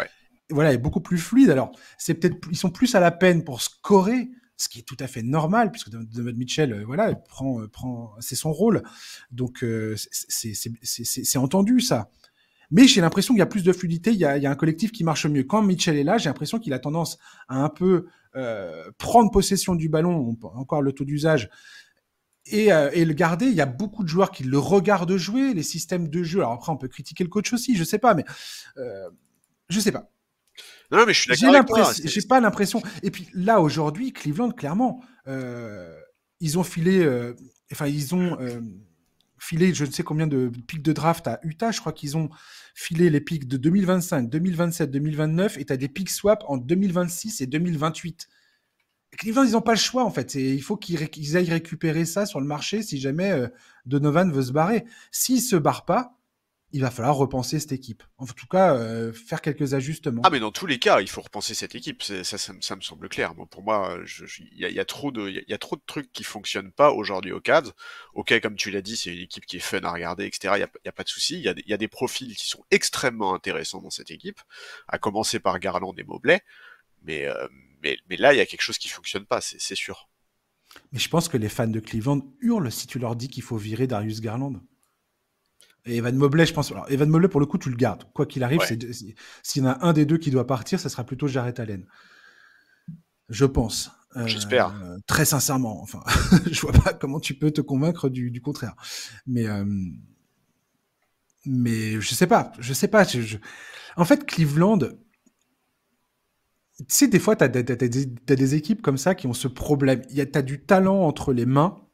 Voilà, est beaucoup plus fluide. Alors, c'est peut-être, ils sont plus à la peine pour scorer ce qui est tout à fait normal, puisque Donovan Mitchell, euh, voilà, prend, euh, prend, c'est son rôle. Donc, euh, c'est entendu, ça. Mais j'ai l'impression qu'il y a plus de fluidité, il y, a, un collectif qui marche mieux. Quand Mitchell est là, j'ai l'impression qu'il a tendance à un peu prendre possession du ballon, encore le taux d'usage, et, le garder. Il y a beaucoup de joueurs qui le regardent jouer, les systèmes de jeu. Alors après, on peut critiquer le coach aussi, je sais pas, mais je je sais pas. Non, mais je J'ai pas l'impression. Et puis là, aujourd'hui, Cleveland, clairement, euh, ils ont filé. Euh, enfin, ils ont. Euh, filé je ne sais combien de pics de draft à Utah. Je crois qu'ils ont filé les pics de 2025, 2027, 2029 et tu as des pics swap en 2026 et 2028. Cleveland, ils n'ont pas le choix en fait. il faut qu'ils aillent récupérer ça sur le marché si jamais Donovan veut se barrer. S'il se barre pas, il va falloir repenser cette équipe. En tout cas, euh, faire quelques ajustements. Ah, mais dans tous les cas, il faut repenser cette équipe. Ça, ça, me semble clair. pour moi, il y, a trop de, trucs qui fonctionnent pas aujourd'hui au CAD. Ok, comme tu l'as dit, c'est une équipe qui est fun à regarder, etc. Il n'y a, pas de souci. Il y, a des profils qui sont extrêmement intéressants dans cette équipe, à commencer par Garland et Mobley. Euh, mais, là, il y a quelque chose qui fonctionne pas, c'est sûr. Mais je pense que les fans de Cleveland hurlent si tu leur dis qu'il faut virer Darius Garland. Evan Mobley, je pense. Alors, Evan Mobley, pour le coup, tu le gardes. Quoi qu'il arrive, s'il y en a un des deux qui doit partir, ça sera plutôt Jarrett Allen. Je pense. Euh, J'espère. très sincèrement. Enfin, je vois pas comment tu peux te convaincre du, contraire. Mais, euh, mais je sais pas. Je sais pas. En fait, Cleveland. Tu sais, des fois, tu as, des équipes comme ça qui ont ce problème. Tu as du talent entre les mains.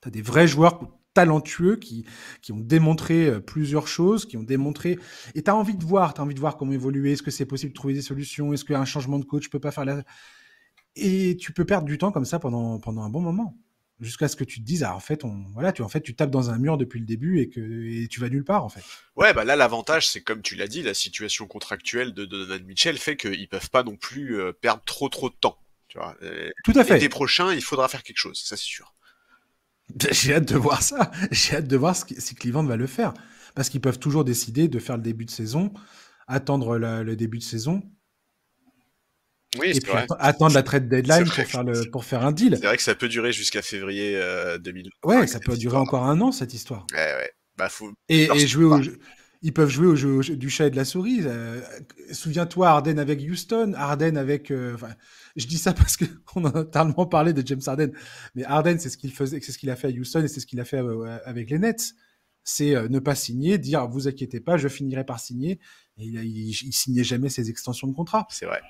Tu as des vrais joueurs talentueux qui, qui ont démontré euh, plusieurs choses, qui ont démontré. Et tu as envie de voir, tu as envie de voir comment évoluer, est-ce que c'est possible de trouver des solutions, est-ce qu'un changement de coach peut pas faire la. Et tu peux perdre du temps comme ça pendant, pendant un bon moment. Jusqu'à ce que tu te dises, ah, en fait, on, voilà, tu, en fait, tu tapes dans un mur depuis le début et que et tu vas nulle part, en fait. Ouais, bah là, l'avantage, c'est comme tu l'as dit, la situation contractuelle de Donovan Mitchell fait qu'ils peuvent pas non plus euh, perdre trop, trop de temps. Tu vois. Tout à fait. L'été prochain, il faudra faire quelque chose, ça c'est sûr. J'ai hâte de voir ça. J'ai hâte de voir si Cleveland va le faire. Parce qu'ils peuvent toujours décider de faire le début de saison, attendre le, début de saison. Oui, attendre la trade deadline pour faire, pour faire un deal. C'est vrai que ça peut durer jusqu'à février 2000. Euh, 2020. Ouais, ça peut durer encore un an cette histoire. Ouais, ouais. Bah, et, et jouer, au, ils peuvent jouer au jeu, du chat et de la souris. Euh, souviens-toi, Arden avec Houston, Arden avec. Euh, enfin, je dis ça parce qu'on a tellement parlé de James Arden, mais Arden, c'est ce qu'il faisait, c'est ce qu'il a fait à Houston et c'est ce qu'il a fait euh, avec les Nets. C'est ne pas signer, dire vous inquiétez pas, je finirai par signer. Et il, il, il signait jamais ses extensions de contrat. C'est vrai.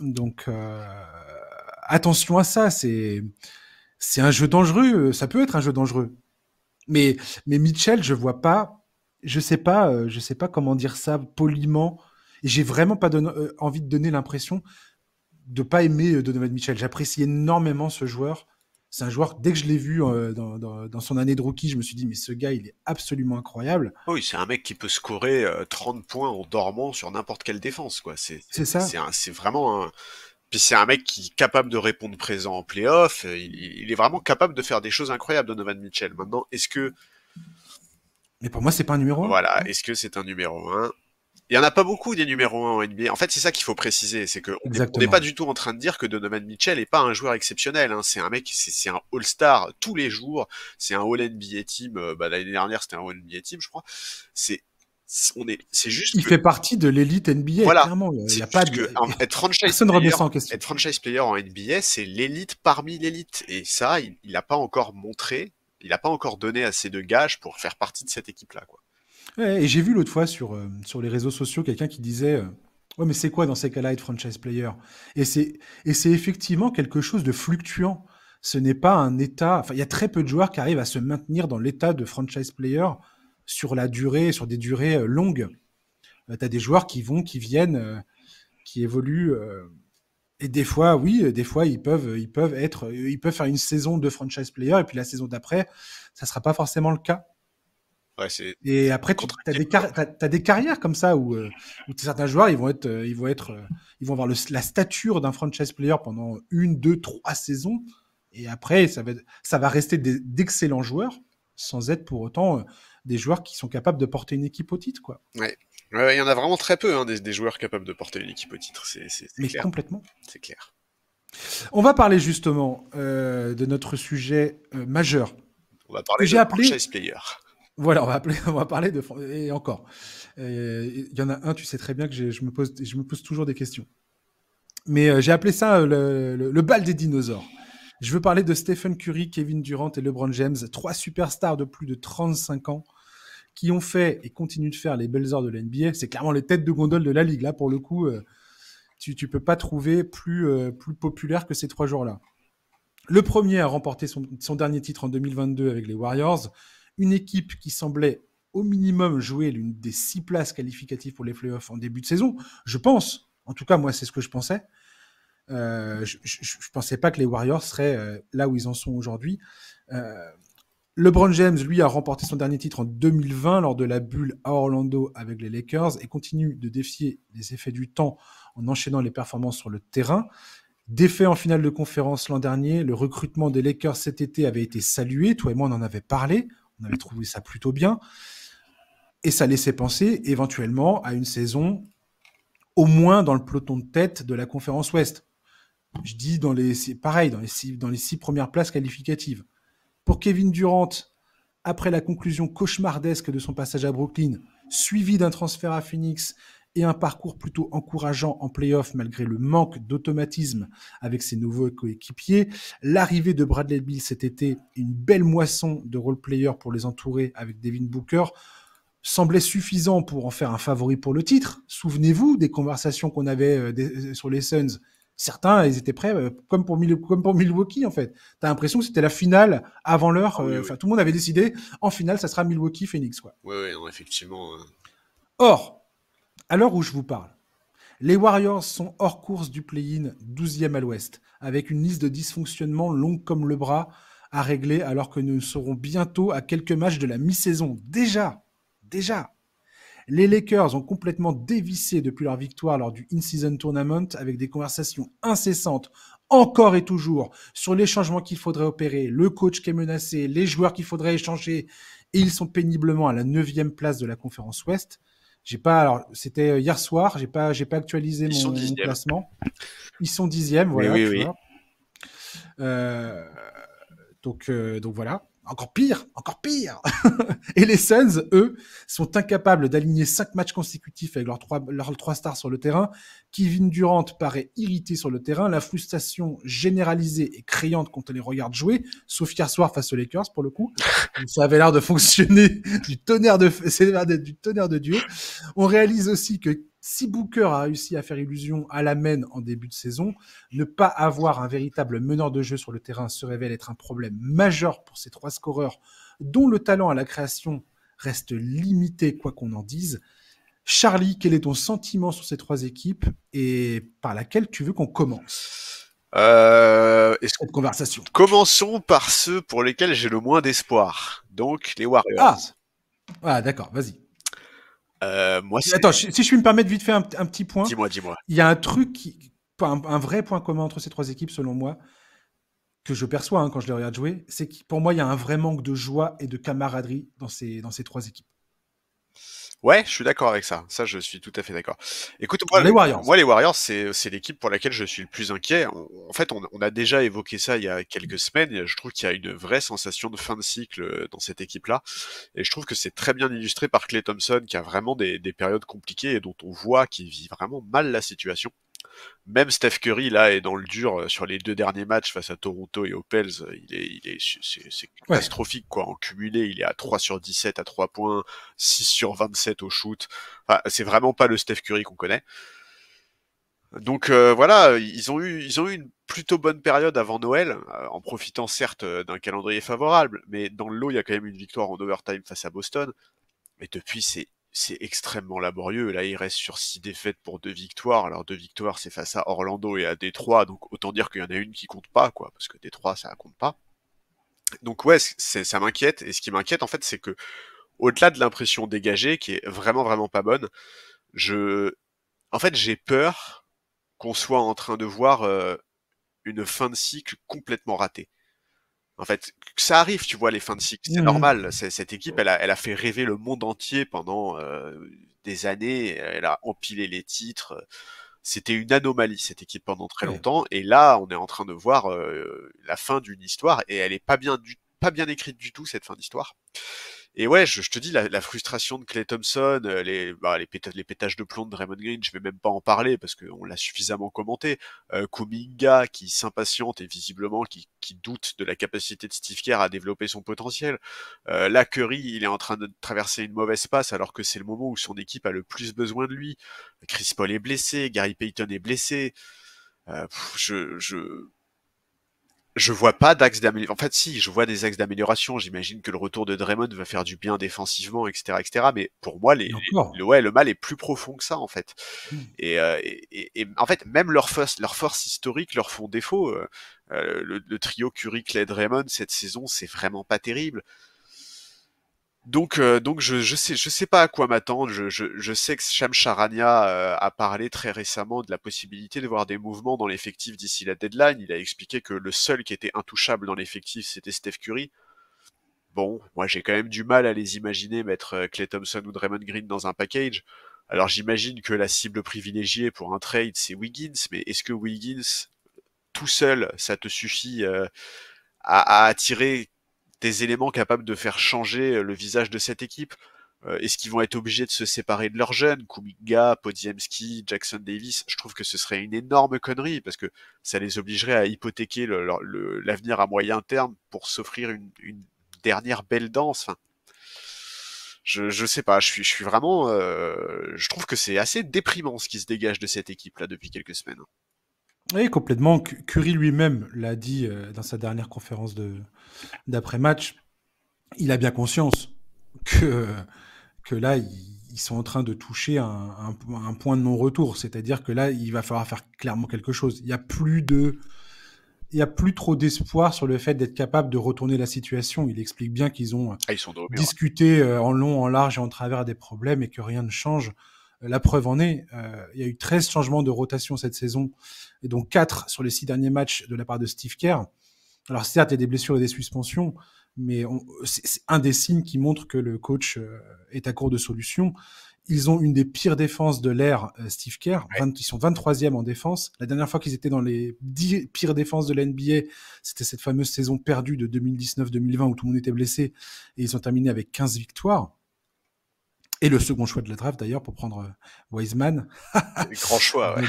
Donc attention à ça. C'est c'est un jeu dangereux. Ça peut être un jeu dangereux. Mais mais Mitchell, je vois pas je sais pas, euh, je sais pas comment dire ça poliment. Et j'ai vraiment pas euh, envie de donner l'impression de pas aimer euh, Donovan Mitchell. J'apprécie énormément ce joueur. C'est un joueur, dès que je l'ai vu dans, son année de rookie, je me suis dit, mais ce gars, il est absolument incroyable. Ah oui, c'est un mec qui peut scorer 30 points en dormant sur n'importe quelle défense. quoi. C'est ça. C'est vraiment un... Puis c'est un mec qui est capable de répondre présent en playoff. Il, il, est vraiment capable de faire des choses incroyables, Donovan Mitchell. Maintenant, est-ce que pour moi, c'est pas un numéro 1. Voilà, est-ce que c'est un numéro 1 il y en a pas beaucoup des numéros 1 en NBA. En fait, c'est ça qu'il faut préciser, c'est on n'est pas du tout en train de dire que Donovan Mitchell est pas un joueur exceptionnel. Hein. C'est un mec, c'est un All-Star tous les jours. C'est un All NBA Team. Euh, bah, l'année dernière, c'était un All NBA Team, je crois. C'est on est, c'est juste. Il fait partie de l'élite NBA. Voilà. Clairement. Il y a pas de. Que, être franchise player, en question. Être franchise player en NBA, c'est l'élite parmi l'élite. Et ça, il n'a pas encore montré il n'a pas encore donné assez de gages pour faire partie de cette équipe-là. Quoi. et j'ai vu l'autre fois sur, euh, sur les réseaux sociaux quelqu'un qui disait euh, Ouais, mais c'est quoi dans ces cas-là être franchise player Et c'est, et c'est effectivement quelque chose de fluctuant. Ce n'est pas un état. Enfin, il y a très peu de joueurs qui arrivent à se maintenir dans l'état de franchise player sur la durée, sur des durées euh, longues. tu as des joueurs qui vont, qui viennent, qui évoluent et des fois, oui, euh, des fois, ils peuvent, euh, ils peuvent être, euh, ils peuvent faire une saison de franchise player et puis la saison d'après, ça sera pas forcément le cas. et après, tu as des, carrières comme ça où, certains joueurs, ils vont être, ils vont être, ils vont avoir la stature d'un franchise player pendant une, deux, trois saisons. Et après, ça va, ça va rester d'excellents joueurs sans être pour autant des joueurs qui sont capables de porter une équipe au titre, quoi. Ouais. Il y en a vraiment très peu hein, des, joueurs capables de porter une équipe au titre. C'est, Mais complètement. C'est clair. On va parler justement euh, de notre sujet euh, majeur. On va parler de appelé... franchise player. Voilà, on va, appeler, on va parler de et encore. Euh, il y en a un, tu sais très bien que je me pose, je me pose toujours des questions. Mais j'ai appelé ça le bal des dinosaures. Je veux parler de Stephen Curry, Kevin Durant et LeBron James, trois superstars de plus de 35 ans qui ont fait et continuent de faire les belles heures de la NBA, c'est clairement les têtes de gondole de la ligue. Là, pour le coup, euh, tu ne peux pas trouver plus, euh, plus populaire que ces trois jours là Le premier a remporté son, dernier titre en 2022 avec les Warriors, une équipe qui semblait au minimum jouer l'une des six places qualificatives pour les playoffs en début de saison, je pense. En tout cas, moi, c'est ce que je pensais. Euh, je ne pensais pas que les Warriors seraient là où ils en sont aujourd'hui. LeBron James, lui, a remporté son dernier titre en 2020 lors de la bulle à Orlando avec les Lakers et continue de défier les effets du temps en enchaînant les performances sur le terrain. Défait en finale de conférence l'an dernier, le recrutement des Lakers cet été avait été salué. Toi et moi, on en avait parlé. On avait trouvé ça plutôt bien. Et ça laissait penser éventuellement à une saison au moins dans le peloton de tête de la conférence Ouest. Je dis dans les, pareil, dans les, dans les six premières places qualificatives. Pour Kevin Durant, après la conclusion cauchemardesque de son passage à Brooklyn, suivi d'un transfert à Phoenix et un parcours plutôt encourageant en playoff malgré le manque d'automatisme avec ses nouveaux coéquipiers. L'arrivée de Bradley Bill cet été, une belle moisson de role-players pour les entourer avec Devin Booker, semblait suffisant pour en faire un favori pour le titre. Souvenez-vous des conversations qu'on avait euh, euh, sur les Suns certains, ils étaient prêts, euh, comme pour, pour Milwaukee, en fait. as l'impression que c'était la finale avant l'heure. Ah euh, enfin, tout le monde avait décidé, en finale, ça sera Milwaukee-Phoenix, quoi. Oui, oui, effectivement. Or, à l'heure où je vous parle, les Warriors sont hors course du play-in, 12e à l'ouest, avec une liste de dysfonctionnements longue comme le bras à régler, alors que nous serons bientôt à quelques matchs de la mi-saison. Déjà, déjà. Les Lakers ont complètement dévissé depuis leur victoire lors du In-Season Tournament avec des conversations incessantes encore et toujours sur les changements qu'il faudrait opérer, le coach qui est menacé, les joueurs qu'il faudrait échanger, et ils sont péniblement à la neuvième place de la conférence Ouest. J'ai pas, alors c'était euh, hier soir, j'ai pas, j'ai pas actualisé mon, placement. Ils sont dixième, voilà. Oui, euh, donc, euh, donc voilà encore pire, encore pire. et les Suns, eux, sont incapables d'aligner cinq matchs consécutifs avec leurs trois, leurs trois stars sur le terrain. Kevin Durant paraît irrité sur le terrain. La frustration généralisée et criante quand on les regarde jouer, sauf hier soir face aux Lakers pour le coup. Ça avait l'air de fonctionner du tonnerre de, du tonnerre de Dieu. On réalise aussi que si Booker a réussi à faire illusion à la mène en début de saison, ne pas avoir un véritable meneur de jeu sur le terrain se révèle être un problème majeur pour ces trois scoreurs dont le talent à la création reste limité quoi qu'on en dise. Charlie, quel est ton sentiment sur ces trois équipes et par laquelle tu veux qu'on commence euh, ce Cette conversation. Commençons par ceux pour lesquels j'ai le moins d'espoir, donc les Warriors. ah, ah d'accord, vas-y. Euh, Attends, si je puis me permettre vite fait un, petit point. Dis-moi, dis-moi. Il y a un truc, un, vrai point commun entre ces trois équipes, selon moi, que je perçois hein, quand je les regarde jouer, c'est que pour moi, il y a un vrai manque de joie et de camaraderie dans ces, dans ces trois équipes. Ouais, je suis d'accord avec ça. Ça, je suis tout à fait d'accord. Écoute, moi les, Warriors. c'est, l'équipe pour laquelle je suis le plus inquiet. en fait, on, a déjà évoqué ça il y a quelques semaines. Et je trouve qu'il y a une vraie sensation de fin de cycle euh, dans cette équipe-là. Et je trouve que c'est très bien illustré par Clay Thompson, qui a vraiment des, des périodes compliquées et dont on voit qu'il vit vraiment mal la situation. Même Steph Curry, là, est dans le dur euh, sur les deux derniers matchs face à Toronto et aux euh, Il est, il est, c'est, catastrophique, quoi. En cumulé, il est à 3 sur 17 à 3 points, 6 sur 27 au shoot. Enfin, c'est vraiment pas le Steph Curry qu'on connaît. Donc euh, voilà, ils ont eu ils ont eu une plutôt bonne période avant Noël, en profitant certes d'un calendrier favorable, mais dans le lot il y a quand même une victoire en overtime face à Boston. Mais depuis c'est c'est extrêmement laborieux. Là, il reste sur six défaites pour deux victoires. Alors deux victoires, c'est face à Orlando et à Détroit, donc autant dire qu'il y en a une qui compte pas, quoi, parce que Détroit, ça compte pas. Donc ouais, ça m'inquiète. Et ce qui m'inquiète, en fait, c'est que au-delà de l'impression dégagée, qui est vraiment vraiment pas bonne, je, en fait, j'ai peur qu'on soit en train de voir euh, une fin de cycle complètement ratée. En fait, ça arrive, tu vois, les fins de cycle, c'est mmh. normal. Cette équipe, elle a, elle a fait rêver le monde entier pendant euh, des années. Elle a empilé les titres. Euh, c'était une anomalie cette équipe pendant très longtemps. Et là, on est en train de voir euh, la fin d'une histoire et elle est pas bien pas bien écrite du tout cette fin d'histoire. Et ouais, je, te dis, la, frustration de Clay Thompson, euh, les, bah, les, pétages de plomb de Raymond Green, je vais même pas en parler parce que on l'a suffisamment commenté. Euh, Kuminga qui s'impatiente et visiblement qui, doute de la capacité de Steve Kerr à développer son potentiel. Euh, il est en train de traverser une mauvaise passe alors que c'est le moment où son équipe a le plus besoin de lui. Chris Paul est blessé, Gary Payton est blessé. Euh, je, je vois pas d'axe d'amélioration. En fait, si, je vois des axes d'amélioration. J'imagine que le retour de Draymond va faire du bien défensivement, etc., etc. Mais pour moi, les, ouais, le mal est plus profond que ça, en fait. Mm. Euh, et, en fait, même leur force, leur force historique leur font défaut. Euh, euh, le, trio Curry, Clay, Draymond cette saison, c'est vraiment pas terrible. Donc, euh, donc je, je sais, je sais pas à quoi m'attendre. Je, je, sais que Sham Charania euh, a parlé très récemment de la possibilité de voir des mouvements dans l'effectif d'ici la deadline. Il a expliqué que le seul qui était intouchable dans l'effectif, c'était Steph Curry. Bon, moi j'ai quand même du mal à les imaginer mettre Clay euh, Thompson ou Draymond Green dans un package. Alors j'imagine que la cible privilégiée pour un trade, c'est Wiggins, mais est-ce que Wiggins, tout seul, ça te suffit à, à attirer des éléments capables de faire changer euh, le visage de cette équipe euh, Est-ce qu'ils vont être obligés de se séparer de leurs jeunes Kuminga, Podziemski, Jackson Davis Je trouve que ce serait une énorme connerie parce que ça les obligerait à hypothéquer l'avenir à moyen terme pour s'offrir une, dernière belle danse. je, je sais pas, je suis, je suis vraiment, euh, je trouve que c'est assez déprimant ce qui se dégage de cette équipe là depuis quelques semaines. Oui, complètement. Curry lui-même l'a dit euh, dans sa dernière conférence d'après-match. Il a bien conscience que, que là, ils sont en train de toucher un, point de non-retour. C'est-à-dire que là, il va falloir faire clairement quelque chose. Il n'y a plus de. Il y a plus trop d'espoir sur le fait d'être capable de retourner la situation. Il explique bien qu'ils ont ah, hein. discuté euh, en long, en large et en travers des problèmes et que rien ne change. Euh, la preuve en est, euh, il y a eu 13 changements de rotation cette saison, et donc 4 sur les 6 derniers matchs de la part de Steve Kerr. Alors certes, il y a des blessures et des suspensions, mais c'est un des signes qui montre que le coach euh, est à court de solutions. Ils ont une des pires défenses de l'ère, Steve Kerr. ils sont 23e en défense. La dernière fois qu'ils étaient dans les 10 pires défenses de la NBA, c'était cette fameuse saison perdue de 2019-2020 où tout le monde était blessé et ils ont terminé avec 15 victoires. Et le second choix de la draft, d'ailleurs, pour prendre euh, Wiseman. grand choix, ouais.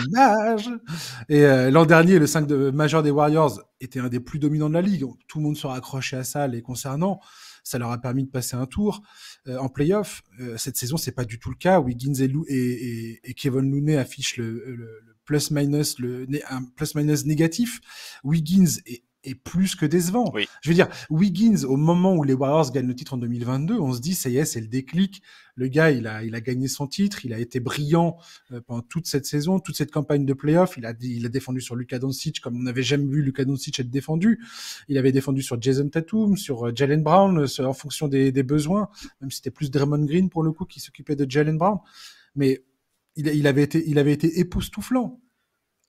Et euh, l'an dernier, le 5 de, majeur des Warriors était un des plus dominants de la ligue. Tout le monde sera accroché à ça, les concernant. Ça leur a permis de passer un tour euh, en playoff. cette saison, c'est pas du tout le cas. Wiggins et, Lou, et, et, Kevin Looney affichent le, le, plus-minus, le, un plus-minus négatif. Wiggins est plus que décevant. Oui. Je veux dire, Wiggins, au moment où les Warriors gagnent le titre en 2022, on se dit, ça y est, c'est le déclic. Le gars, il a, il a gagné son titre, il a été brillant euh, pendant toute cette saison, toute cette campagne de playoff. Il a, il a défendu sur Luka Doncic comme on n'avait jamais vu Luka Doncic être défendu. Il avait défendu sur Jason Tatum, sur euh, Jalen Brown, euh, en fonction des, besoins, même si c'était plus Draymond Green pour le coup qui s'occupait de Jalen Brown. Mais il, il, avait été, il avait été époustouflant.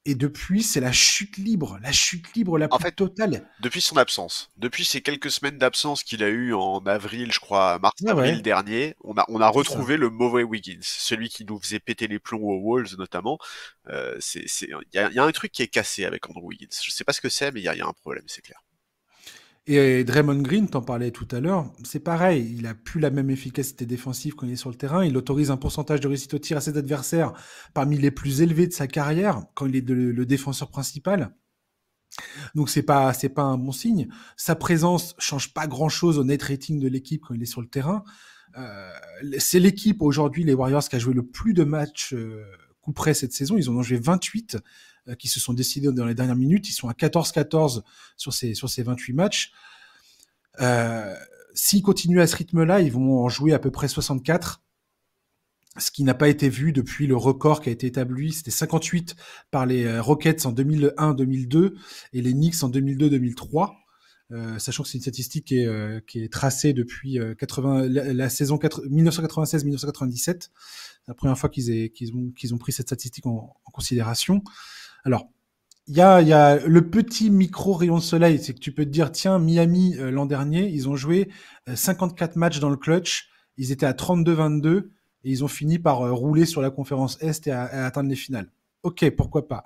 Et depuis, c'est la chute libre, la chute libre la plus totale. Depuis son absence, depuis ces quelques semaines d'absence qu'il a eu en avril, je crois, mars ah avril dernier, on a on a retrouvé le mauvais Wiggins, celui qui nous faisait péter les plombs aux Walls notamment. Euh, c'est il y a, un truc qui est cassé avec Andrew Wiggins. Je sais pas ce que c'est, mais il y y a un problème, c'est clair. Et euh, Draymond Green, t'en parlais tout à l'heure, c'est pareil, il a plus la même efficacité défensive quand il est sur le terrain, il autorise un pourcentage de réussite au tir à ses adversaires parmi les plus élevés de sa carrière quand il est le défenseur principal. Donc c'est pas c'est pas un bon signe. Sa présence change pas grand chose au net rating de l'équipe quand il est sur le terrain. Euh, c'est l'équipe aujourd'hui les Warriors qui a joué le plus de matchs euh, cette saison. Ils en ont joué 28 euh, qui se sont décidés dans les dernières minutes. Ils sont à 14-14 sur ces, sur ces 28 matchs. Euh, s'ils continuent à ce rythme-là, ils vont en jouer à peu près 64, ce qui n'a pas été vu depuis le record qui a été établi. C'était 58 par les euh, Rockets en 2001-2002 et les Knicks en 2002-2003. sachant que c'est une statistique qui est, tracée depuis 80, la, saison 1996-1997. C'est la première fois qu'ils ont, ont, pris cette statistique en considération. Alors, il y a, le petit micro rayon de soleil, c'est que tu peux te dire, tiens, Miami, euh, l'an dernier, ils ont joué 54 euh, matchs dans le clutch, ils étaient à 32-22, et ils ont fini par euh, rouler sur la conférence Est et atteindre les finales. Ok, pourquoi pas.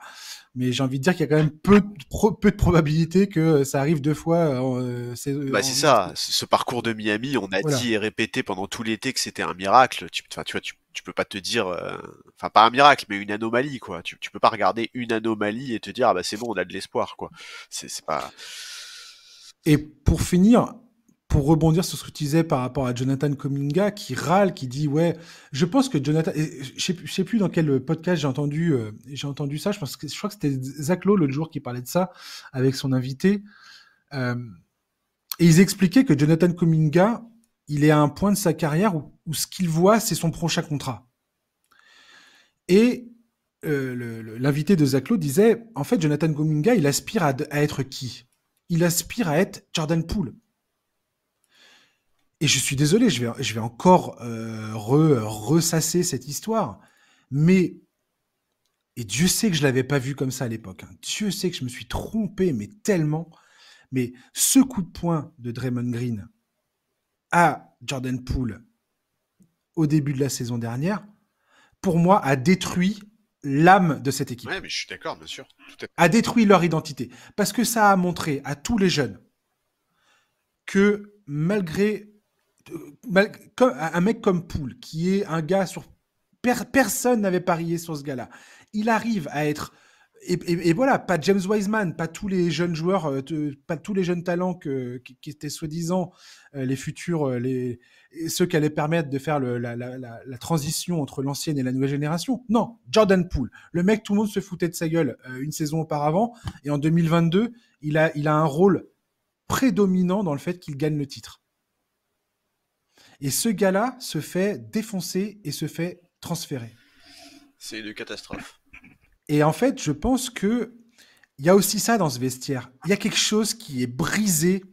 Mais j'ai envie de dire qu'il y a quand même peu de, probabilité que ça arrive deux fois. Bah, c'est bah ça, ce parcours de Miami, on a dit et répété pendant tout l'été que c'était un miracle. Tu, tu vois, tu tu peux pas te dire, euh, enfin pas un miracle, mais une anomalie quoi. Tu, tu peux pas regarder une anomalie et te dire ah bah c'est bon, on a de l'espoir quoi. C'est pas. Et pour finir, pour rebondir sur ce que tu disais par rapport à Jonathan Cominga qui râle, qui dit ouais, je pense que Jonathan, je sais, sais plus dans quel podcast j'ai entendu, euh, j'ai entendu ça. Je pense que je crois que c'était Zach Lowe l'autre jour qui parlait de ça avec son invité. Euh, et ils expliquaient que Jonathan Cominga il est à un point de sa carrière où, ce qu'il voit, c'est son prochain contrat. Et euh, l'invité de Lowe disait, en fait, Jonathan Gominga, il aspire à, être qui Il aspire à être Jordan Poole. Et je suis désolé, je vais, encore euh, ressasser cette histoire, mais et Dieu sait que je l'avais pas vu comme ça à l'époque. Hein. Dieu sait que je me suis trompé, mais tellement. Mais ce coup de poing de Draymond Green à Jordan Poole au début de la saison dernière, pour moi, a détruit l'âme de cette équipe. Oui, mais je suis d'accord, bien sûr. A détruit leur identité. Parce que ça a montré à tous les jeunes que malgré. Euh, un mec comme Poole, qui est un gars sur. personne n'avait parié sur ce gars-là. Il arrive à être et, voilà, pas James Wiseman, pas tous les jeunes joueurs, euh, pas tous les jeunes talents que, qui, étaient soi-disant euh, les futurs, euh, les, ceux qui allaient permettre de faire la, transition entre l'ancienne et la nouvelle génération. Non, Jordan Poole, le mec, tout le monde se foutait de sa gueule une saison auparavant, et en 2022, il a, il a un rôle prédominant dans le fait qu'il gagne le titre. Et ce gars-là se fait défoncer et se fait transférer. C'est une catastrophe. Et en fait, je pense que il y a aussi ça dans ce vestiaire. Il y a quelque chose qui est brisé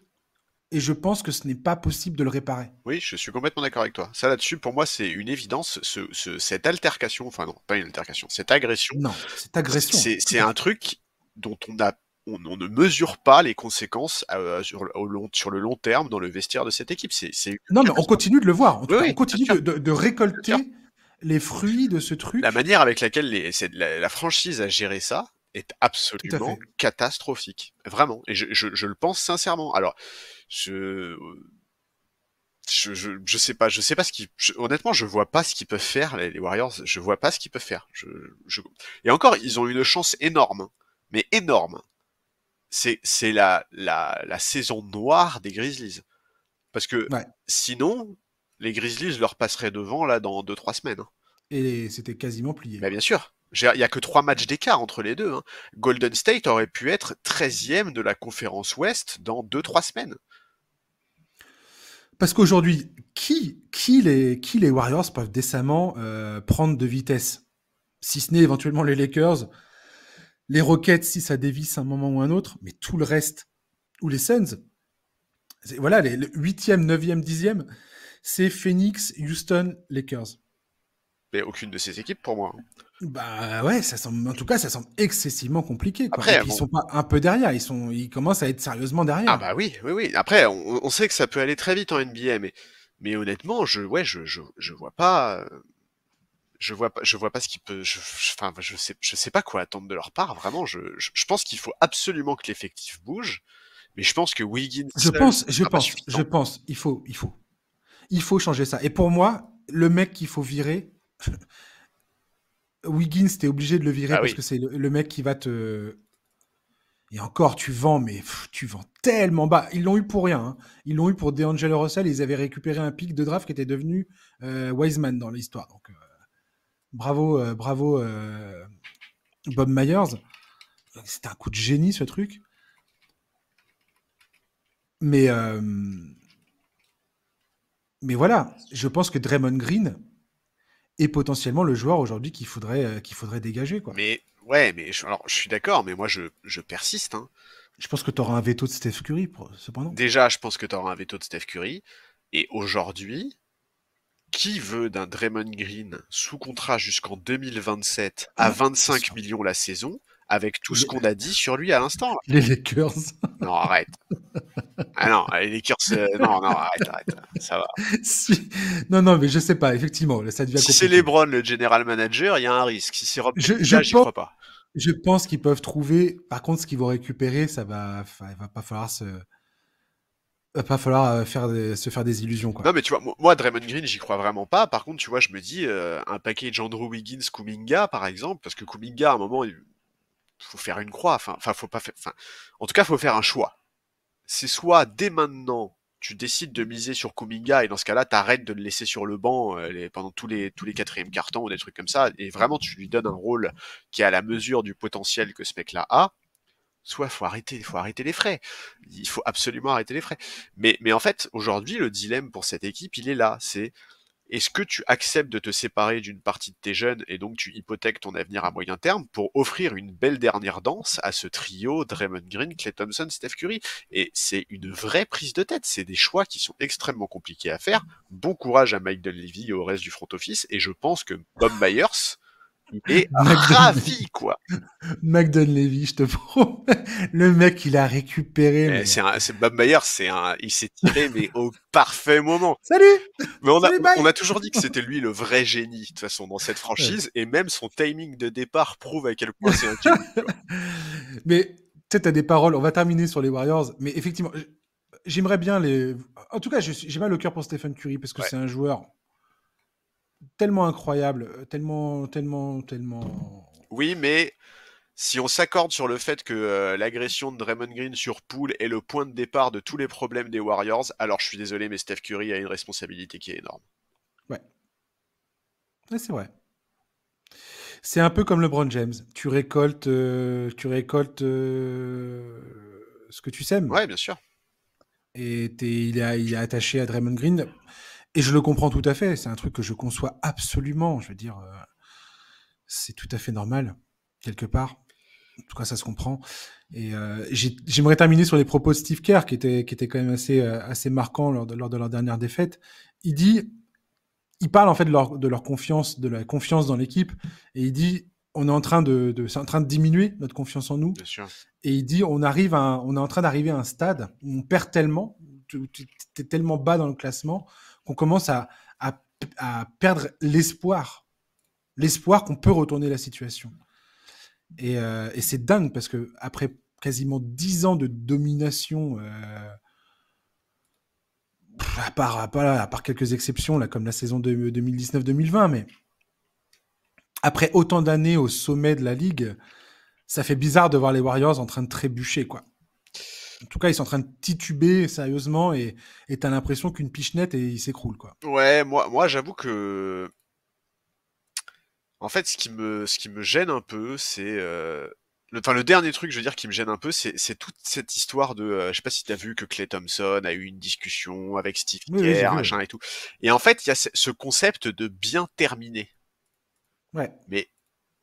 et je pense que ce n'est pas possible de le réparer. Oui, je suis complètement d'accord avec toi. Ça là-dessus, pour moi, c'est une évidence. cette altercation, enfin non, pas une altercation, cette agression. Non, cette agression. C'est un truc dont on a on, ne mesure pas les conséquences euh, sur, long, sur, le long terme dans le vestiaire de cette équipe. C'est non, mais on continue de le voir. On, on continue de récolter les fruits de ce truc. La manière avec laquelle les, la, franchise a géré ça est absolument catastrophique. Vraiment. Et je, le pense sincèrement. Alors, je. Je, sais pas, je sais pas ce qu'ils. Honnêtement, je vois pas ce qu'ils peuvent faire les, Warriors. Je vois pas ce qu'ils peuvent faire. Je, Et encore, ils ont une chance énorme, mais énorme. C'est c'est la, la saison noire des Grizzlies. Parce que sinon, les Grizzlies, leur passerait devant là dans 2-3 semaines. Hein. Et c'était quasiment plié. Bah, bien sûr. Il n'y a que 3 matchs d'écart entre les deux. Hein. Golden State aurait pu être 13e de la conférence Ouest dans 2-3 semaines. Parce qu'aujourd'hui, qui, qui, les, qui les Warriors peuvent décemment euh, prendre de vitesse Si ce n'est éventuellement les Lakers, les Rockets si ça dévisse un moment ou un autre, mais tout le reste, ou les Suns. Voilà, les, 8e, 9e, 10e c'est Phoenix, Houston, Lakers. Mais aucune de ces équipes pour moi. Hein. Bah ouais, ça semble, en tout cas, ça semble excessivement compliqué. Après, ils sont pas un peu derrière, ils sont, ils commencent à être sérieusement derrière. Ah bah oui, oui, oui. Après, on, sait que ça peut aller très vite en NBA, mais, mais honnêtement, je, ouais, je, vois pas, euh, je vois pas, je vois pas ce qui peut, je, je sais, je sais pas quoi attendre de leur part. Vraiment, je, je pense qu'il faut absolument que l'effectif bouge, mais je pense que Wiggins. Je pense, je pense, je pense, il faut, il faut. Il faut changer ça. Et pour moi, le mec qu'il faut virer, Wiggins, t'es obligé de le virer ah parce que c'est le, mec qui va te. Et encore, tu vends, mais tu vends tellement bas. Ils l'ont eu pour rien. Hein. Ils l'ont eu pour DeAngelo Russell. Ils avaient récupéré un pic de draft qui était devenu euh, Wiseman dans l'histoire. Donc, euh, bravo, euh, bravo, Bob Myers. C'était un coup de génie, ce truc. Mais mais voilà, je pense que Draymond Green est potentiellement le joueur aujourd'hui qu'il faudrait, euh, qu'il faudrait dégager. Quoi. Mais ouais, mais je, suis d'accord, mais moi je, persiste. Hein. Je pense que tu auras un veto de Steph Curry, cependant. Déjà, je pense que tu auras un veto de Steph Curry. Et aujourd'hui, qui veut d'un Draymond Green sous contrat jusqu'en 2027 à 25 ah, millions la saison avec tout ce qu'on a dit sur lui à l'instant. Les Lakers. Non, arrête. Ah non, les Lakers, euh, non, non, arrête, arrête. Ça va. Non, non, mais je sais pas, effectivement, ça devient Si c'est Lebron le general manager, il y a un risque. Si c'est Rob je, je crois pas. Je pense qu'ils peuvent trouver. Par contre, ce qu'ils vont récupérer, ça va, il va pas falloir se va pas falloir euh, faire se faire des illusions. Quoi. Non, mais tu vois, moi, Draymond Green, j'y crois vraiment pas. Par contre, tu vois, je me dis, euh, un package Andrew Wiggins, Kuminga, par exemple, parce que Kuminga, à un moment, il, faut faire une croix. Enfin, enfin, faut pas faire. Enfin, en tout cas, faut faire un choix. C'est soit dès maintenant tu décides de miser sur Kuminga et dans ce cas-là, t'arrêtes de le laisser sur le banc euh, pendant tous les tous les quatrièmes cartons ou des trucs comme ça, et vraiment tu lui donnes un rôle qui est à la mesure du potentiel que ce mec-là a. Soit faut arrêter, faut arrêter les frais. Il faut absolument arrêter les frais. Mais mais en fait, aujourd'hui, le dilemme pour cette équipe, il est là. C'est est-ce que tu acceptes de te séparer d'une partie de tes jeunes et donc tu hypothèques ton avenir à moyen terme pour offrir une belle dernière danse à ce trio Draymond Green, Clay Thompson, Steph Curry Et c'est une vraie prise de tête. C'est des choix qui sont extrêmement compliqués à faire. Bon courage à Mike Dunleavy et au reste du front office. Et je pense que Bob Myers et est ravi, quoi. McDonald Levy, je te promets. Le mec, il a récupéré. Eh, c'est Bob Mayer, c'est un, il s'est tiré, mais au parfait moment. Salut! Mais on a, on a toujours dit que c'était lui le vrai génie, de toute façon, dans cette franchise, et même son timing de départ prouve à quel point c'est un génie. mais, tu sais, t'as des paroles, on va terminer sur les Warriors, mais effectivement, j'aimerais bien les. En tout cas, j'ai mal le cœur pour Stephen Curry parce que c'est un joueur tellement incroyable, euh, tellement, tellement, tellement. Oui, mais si on s'accorde sur le fait que euh, l'agression de Draymond Green sur Poole est le point de départ de tous les problèmes des Warriors, alors je suis désolé, mais Steph Curry a une responsabilité qui est énorme. Ouais. c'est vrai. C'est un peu comme LeBron James. Tu récoltes, euh, tu récoltes ce que tu sèmes. Ouais, bien sûr. Et il, est, il est attaché à Draymond Green. Et je le comprends tout à fait. C'est un truc que je conçois absolument. Je veux dire, euh, c'est tout à fait normal, quelque part. En tout cas, ça se comprend. Et euh, j'aimerais terminer sur les propos de Steve Kerr, qui était, qui était quand même assez, euh, assez marquant lors de, lors de leur dernière défaite. Il dit, il parle en fait de leur, de leur confiance, de la confiance dans l'équipe, et il dit, on est en train de, de en train de diminuer notre confiance en nous. Et il dit, on arrive, on est en train d'arriver à un stade où on perd tellement, tu es tellement bas dans le classement on commence à, perdre l'espoir, l'espoir qu'on peut retourner la situation. Euh, et, c'est dingue parce que après quasiment dix ans de domination, euh, à, part, quelques exceptions là, comme la saison 2019-2020, euh, mais après autant d'années au sommet de la ligue, ça fait bizarre de voir les Warriors en train de trébucher quoi. En tout cas, ils sont en train de tituber sérieusement et t'as l'impression qu'une pichenette et il s'écroule quoi. Ouais, moi, moi j'avoue que en fait, ce qui me, ce qui me gêne un peu, c'est euh, le, enfin, le dernier truc, je veux dire, qui me gêne un peu, c'est toute cette histoire de, euh, je sais pas si t'as vu que Clay Thompson a eu une discussion avec Steve Kerr, machin et tout. Et en fait, il y a ce concept de bien terminé. Ouais. Mais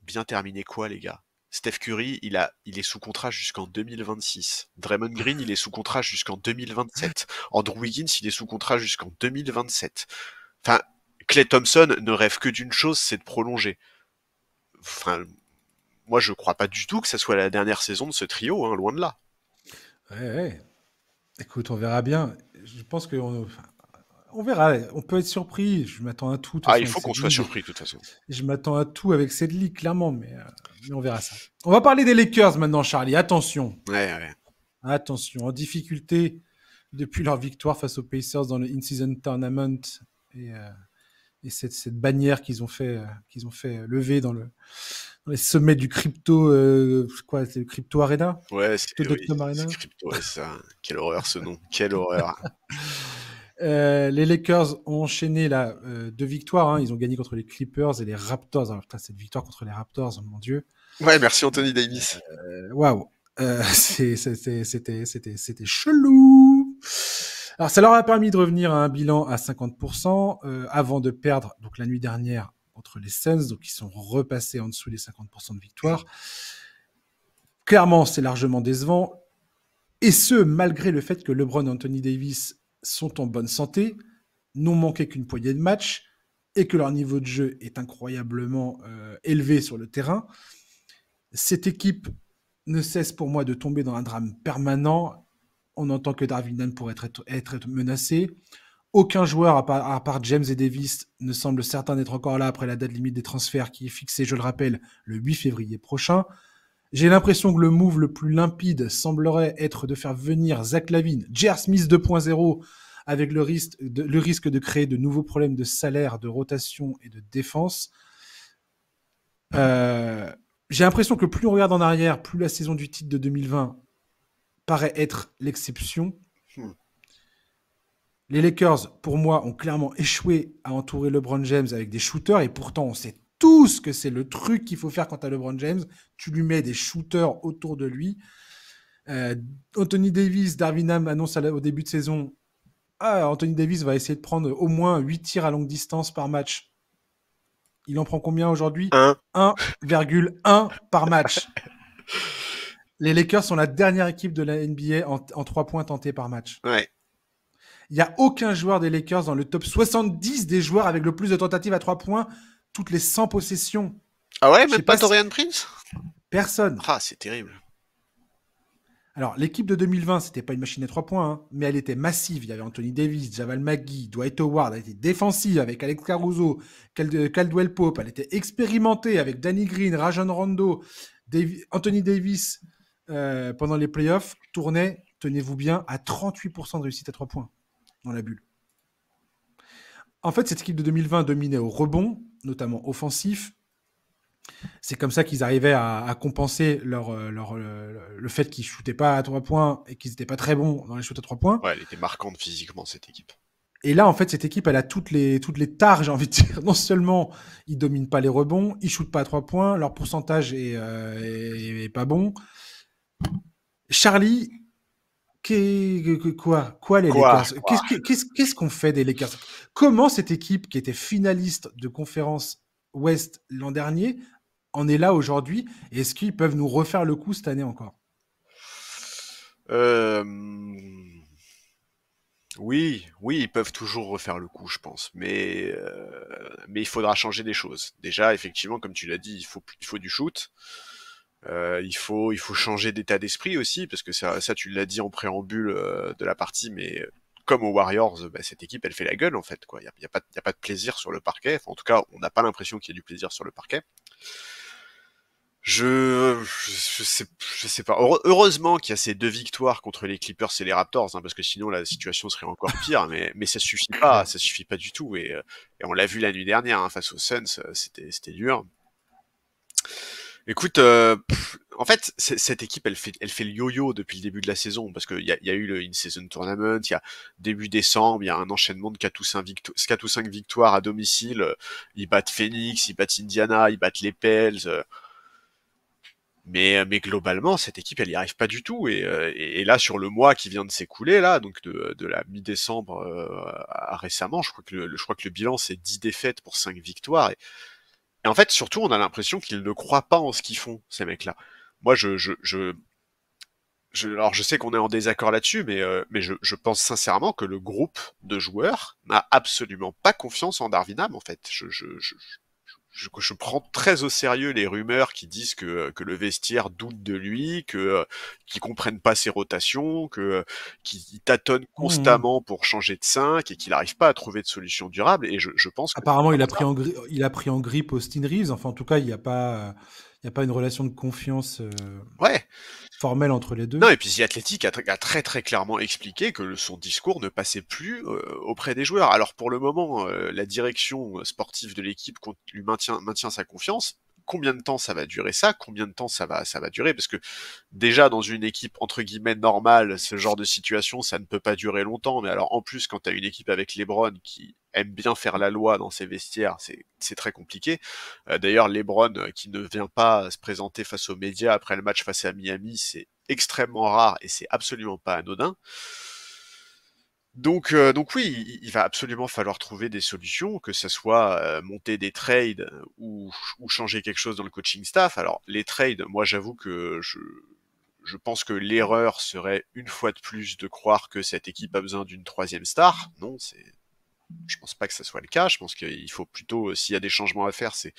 bien terminé quoi, les gars Steph Curry, il, a, il est sous contrat jusqu'en 2026. Draymond Green, il est sous contrat jusqu'en 2027. Andrew Wiggins, il est sous contrat jusqu'en 2027. Enfin, Clay Thompson ne rêve que d'une chose, c'est de prolonger. Enfin, moi, je crois pas du tout que ça soit la dernière saison de ce trio, hein, loin de là. Ouais, ouais. Écoute, on verra bien. Je pense que on on verra. On peut être surpris. Je m'attends à tout. Ah, il faut qu'on soit surpris, de toute façon. Je m'attends à tout avec cette clairement, euh, mais, on verra ça. On va parler des Lakers maintenant, Charlie. Attention. Ouais, Attention. En difficulté depuis leur victoire face aux Pacers dans le in-season tournament et, euh, cette, bannière qu'ils ont fait, euh, qu'ils ont fait lever dans le les sommets du crypto, quoi, le crypto arena. Ouais, c'est Crypto, Quelle horreur ce nom. Quelle horreur. Euh, les Lakers ont enchaîné la euh, deux victoires. Hein. Ils ont gagné contre les Clippers et les Raptors. Alors, ah, cette victoire contre les Raptors, oh mon Dieu. Ouais, merci Anthony Davis. Euh, waouh. C'était chelou. Alors, ça leur a permis de revenir à un bilan à 50% avant de perdre donc la nuit dernière contre les Suns, donc ils sont repassés en dessous des 50% de victoire. Clairement, c'est largement décevant. Et ce, malgré le fait que LeBron et Anthony Davis sont en bonne santé, n'ont manqué qu'une poignée de matchs et que leur niveau de jeu est incroyablement euh, élevé sur le terrain, cette équipe ne cesse pour moi de tomber dans un drame permanent. On entend que Darwin Dan pourrait être, menacé. Aucun joueur, à part, à part James et Davis, ne semble certain d'être encore là après la date limite des transferts qui est fixée, je le rappelle, le 8 février prochain. J'ai l'impression que le move le plus limpide semblerait être de faire venir Zach Lavin, Jer Smith 2.0, avec le risque, de, le de créer de nouveaux problèmes de salaire, de rotation et de défense. Euh, j'ai l'impression que plus on regarde en arrière, plus la saison du titre de 2020 paraît être l'exception. Hmm. Les Lakers, pour moi, ont clairement échoué à entourer LeBron James avec des shooters et pourtant on s'est tout ce que c'est le truc qu'il faut faire quand à LeBron James. Tu lui mets des shooters autour de lui. Euh, Anthony Davis, Darwin Ham annonce au début de saison ah, Anthony Davis va essayer de prendre au moins 8 tirs à longue distance par match. Il en prend combien aujourd'hui 1,1 par match. Les Lakers sont la dernière équipe de la NBA en, trois 3 points tentés par match. Il n'y a aucun joueur des Lakers dans le top 70 des joueurs avec le plus de tentatives à trois points toutes les 100 possessions. Ah ouais, même pas, Dorian Prince Personne. Ah, c'est terrible. Alors, l'équipe de 2020, c'était pas une machine à 3 points, hein, mais elle était massive. Il y avait Anthony Davis, Javal McGee, Dwight Howard. Elle était défensive avec Alex Caruso, Caldwell Pope. Elle était expérimentée avec Danny Green, Rajan Rondo, Anthony Davis euh, pendant les playoffs. Tournait, tenez-vous bien, à 38% de réussite à 3 points dans la bulle. En fait, cette équipe de 2020 dominait au rebond, notamment offensif. C'est comme ça qu'ils arrivaient à, compenser leur, euh, euh, le, fait qu'ils shootaient pas à trois points et qu'ils n'étaient pas très bons dans les shoots à trois points. Ouais, elle était marquante physiquement cette équipe. Et là, en fait, cette équipe, elle a toutes les, toutes les tares, j'ai envie de dire. Non seulement ils dominent pas les rebonds, ils shootent pas à trois points, leur pourcentage est euh, pas bon. Charlie, quoi Quoi les Qu'est-ce qu'on fait des Lakers Comment cette équipe qui était finaliste de conférence Ouest l'an dernier en est là aujourd'hui Est-ce qu'ils peuvent nous refaire le coup cette année encore euh, Oui, oui, ils peuvent toujours refaire le coup, je pense. Mais, euh, mais il faudra changer des choses. Déjà, effectivement, comme tu l'as dit, il faut, il faut du shoot. Euh, il faut il faut changer d'état d'esprit aussi parce que ça ça tu l'as dit en préambule euh, de la partie mais euh, comme aux Warriors bah, cette équipe elle fait la gueule en fait quoi il y a, pas y a pas de plaisir sur le parquet en tout cas on n'a pas l'impression qu'il y a du plaisir sur le parquet je je sais je sais pas heureusement qu'il y a ces deux victoires contre les Clippers et les Raptors hein, parce que sinon la situation serait encore pire mais mais ça suffit pas ça suffit pas du tout et, euh, et on l'a vu la nuit dernière hein, face aux Suns c'était c'était dur Écoute, euh, en fait, cette équipe, elle fait, elle fait le yo-yo depuis le début de la saison, parce qu'il y a, y a eu le in-season tournament, il y a début décembre, il y a un enchaînement de 4 ou, 5 victoires, 4 ou 5 victoires à domicile. Ils battent Phoenix, ils battent Indiana, ils battent les Pels. Euh. Mais, mais globalement, cette équipe, elle n'y arrive pas du tout. Euh, et, là, sur le mois qui vient de s'écouler, là, donc de, la mi-décembre à récemment, je crois que le, crois que le bilan, c'est 10 défaites pour 5 victoires. Et, et en fait, surtout, on a l'impression qu'ils ne croient pas en ce qu'ils font, ces mecs-là. Moi, je, je, je, alors je sais qu'on est en désaccord là-dessus, mais, euh, mais je, pense sincèrement que le groupe de joueurs n'a absolument pas confiance en Darvinam, en fait. Je, je, je, je, prends très au sérieux les rumeurs qui disent que, euh, que le vestiaire doute de lui, que ne euh, comprennent pas ses rotations, que euh, tâtonne mmh, mmh. constamment pour changer de 5 et qu'il n'arrive pas à trouver de solution durable. Et je, je pense. Apparemment, il a pris en il a pris en grippe Austin Reeves. Enfin, en tout cas, il n'y a pas il n'y a pas une relation de confiance euh, formelle entre les deux. Non, et puis The Athletic a, très très clairement expliqué que son discours ne passait plus euh, auprès des joueurs. Alors pour le moment, euh, la direction sportive de l'équipe lui maintient, maintient sa confiance, combien de temps ça va durer ça, combien de temps ça va, ça va durer, parce que déjà dans une équipe entre guillemets normale, ce genre de situation, ça ne peut pas durer longtemps. Mais alors en plus, quand tu as une équipe avec LeBron qui aime bien faire la loi dans ses vestiaires, c'est très compliqué. Euh, d'ailleurs, LeBron euh, qui ne vient pas se présenter face aux médias après le match face à Miami, c'est extrêmement rare et c'est absolument pas anodin. Donc, euh, donc oui, il, va absolument falloir trouver des solutions, que ce soit monter des trades ou, ou, changer quelque chose dans le coaching staff. Alors, les trades, moi j'avoue que je, je pense que l'erreur serait une fois de plus de croire que cette équipe a besoin d'une troisième star. Non, c'est je pense pas que ça soit le cas. Je pense qu'il faut plutôt, euh, s'il y a des changements à faire, c'est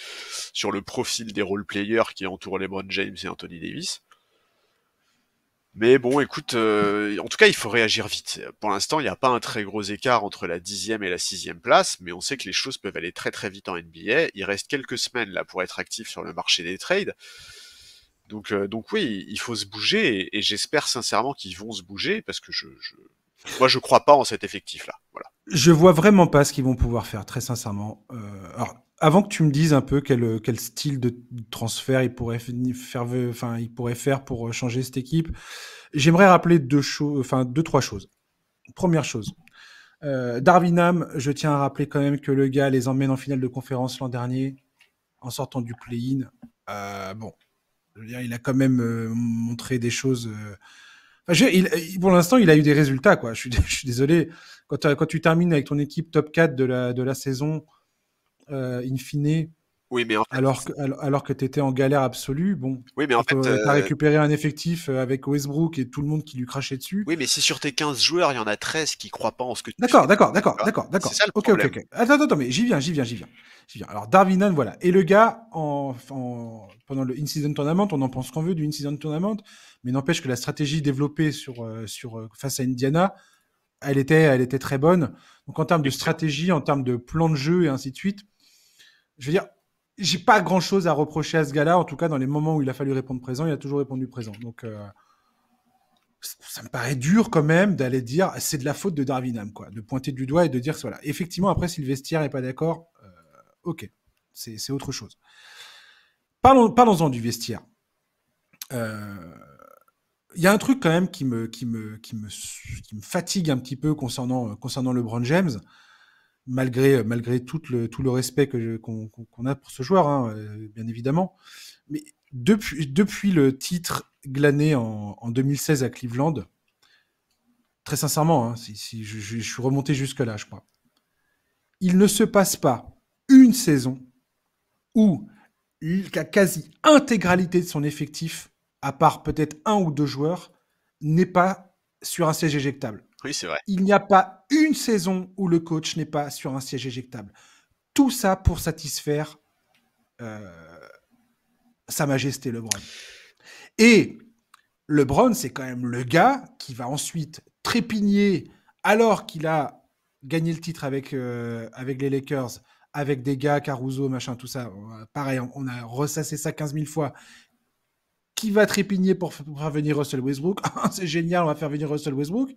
sur le profil des role players qui entourent LeBron James et Anthony Davis. Mais bon, écoute, euh, en tout cas, il faut réagir vite. Pour l'instant, il n'y a pas un très gros écart entre la dixième et la sixième place, mais on sait que les choses peuvent aller très très vite en NBA. Il reste quelques semaines là pour être actif sur le marché des trades. Donc, euh, donc oui, il faut se bouger et, j'espère sincèrement qu'ils vont se bouger parce que je, je... moi, je crois pas en cet effectif là. Voilà. Je vois vraiment pas ce qu'ils vont pouvoir faire, très sincèrement. Euh, alors, avant que tu me dises un peu quel, style de transfert ils pourraient faire, enfin, ils pourraient faire pour euh, changer cette équipe, j'aimerais rappeler deux choses, enfin deux trois choses. Première chose, euh, Darwinham, je tiens à rappeler quand même que le gars les emmène en finale de conférence l'an dernier en sortant du play-in. Euh, bon, je veux dire, il a quand même montré des choses pour l'instant, il a eu des résultats, quoi. Je suis, désolé. Euh, quand, tu termines avec ton équipe top 4 de la, de la saison, euh, in fine, oui, mais alors que alors que t'étais en galère absolue, bon. Oui, mais en fait, t'as euh, récupéré un effectif euh, avec Westbrook et tout le monde qui lui crachait dessus. Oui, mais c'est sur tes 15 joueurs, il y en a 13 qui croient pas en ce que tu D'accord, d'accord, d'accord, d'accord, d'accord. C'est Attends attends, mais j'y viens, j'y viens, j'y viens. J'y viens. Alors Darwin, voilà, et le gars pendant le in-season tournament, on en pense qu'on veut du in-season tournament, mais n'empêche que la stratégie développée sur euh, sur face à Indiana, elle était elle était très bonne. Donc en termes de stratégie, en termes de plan de jeu et ainsi de suite, je veux dire j'ai pas grand chose à reprocher à ce gars-là. En tout cas, dans les moments où il a fallu répondre présent, il a toujours répondu présent. Donc, euh, ça me paraît dur quand même d'aller dire c'est de la faute de Darwinham, quoi, de pointer du doigt et de dire que voilà. Effectivement, après, si le vestiaire n'est pas d'accord, euh, ok, c'est autre chose. Parlons-en du vestiaire. Euh, il y a un truc quand même qui me, qui me, qui me, qui me fatigue un petit peu concernant, concernant LeBron James malgré, euh, malgré tout, le, tout le respect qu'on a pour ce joueur, hein, euh, bien évidemment. Mais depuis, depuis le titre glané en, 2016 à Cleveland, très sincèrement, hein, si, je, je, suis remonté jusque-là, je crois, il ne se passe pas une saison où la quasi intégralité de son effectif, à part peut-être un ou deux joueurs, n'est pas sur un siège éjectable. Oui, c'est vrai. Il n'y a pas une saison où le coach n'est pas sur un siège éjectable. Tout ça pour satisfaire euh, Sa Majesté LeBron. Et LeBron, c'est quand même le gars qui va ensuite trépigner alors qu'il a gagné le titre avec, euh, avec les Lakers, avec des gars, Caruso, machin, tout ça. Pareil, on a ressassé ça 15 000 fois. Qui va trépigner pour faire venir Russell Westbrook C'est génial, on va faire venir Russell Westbrook.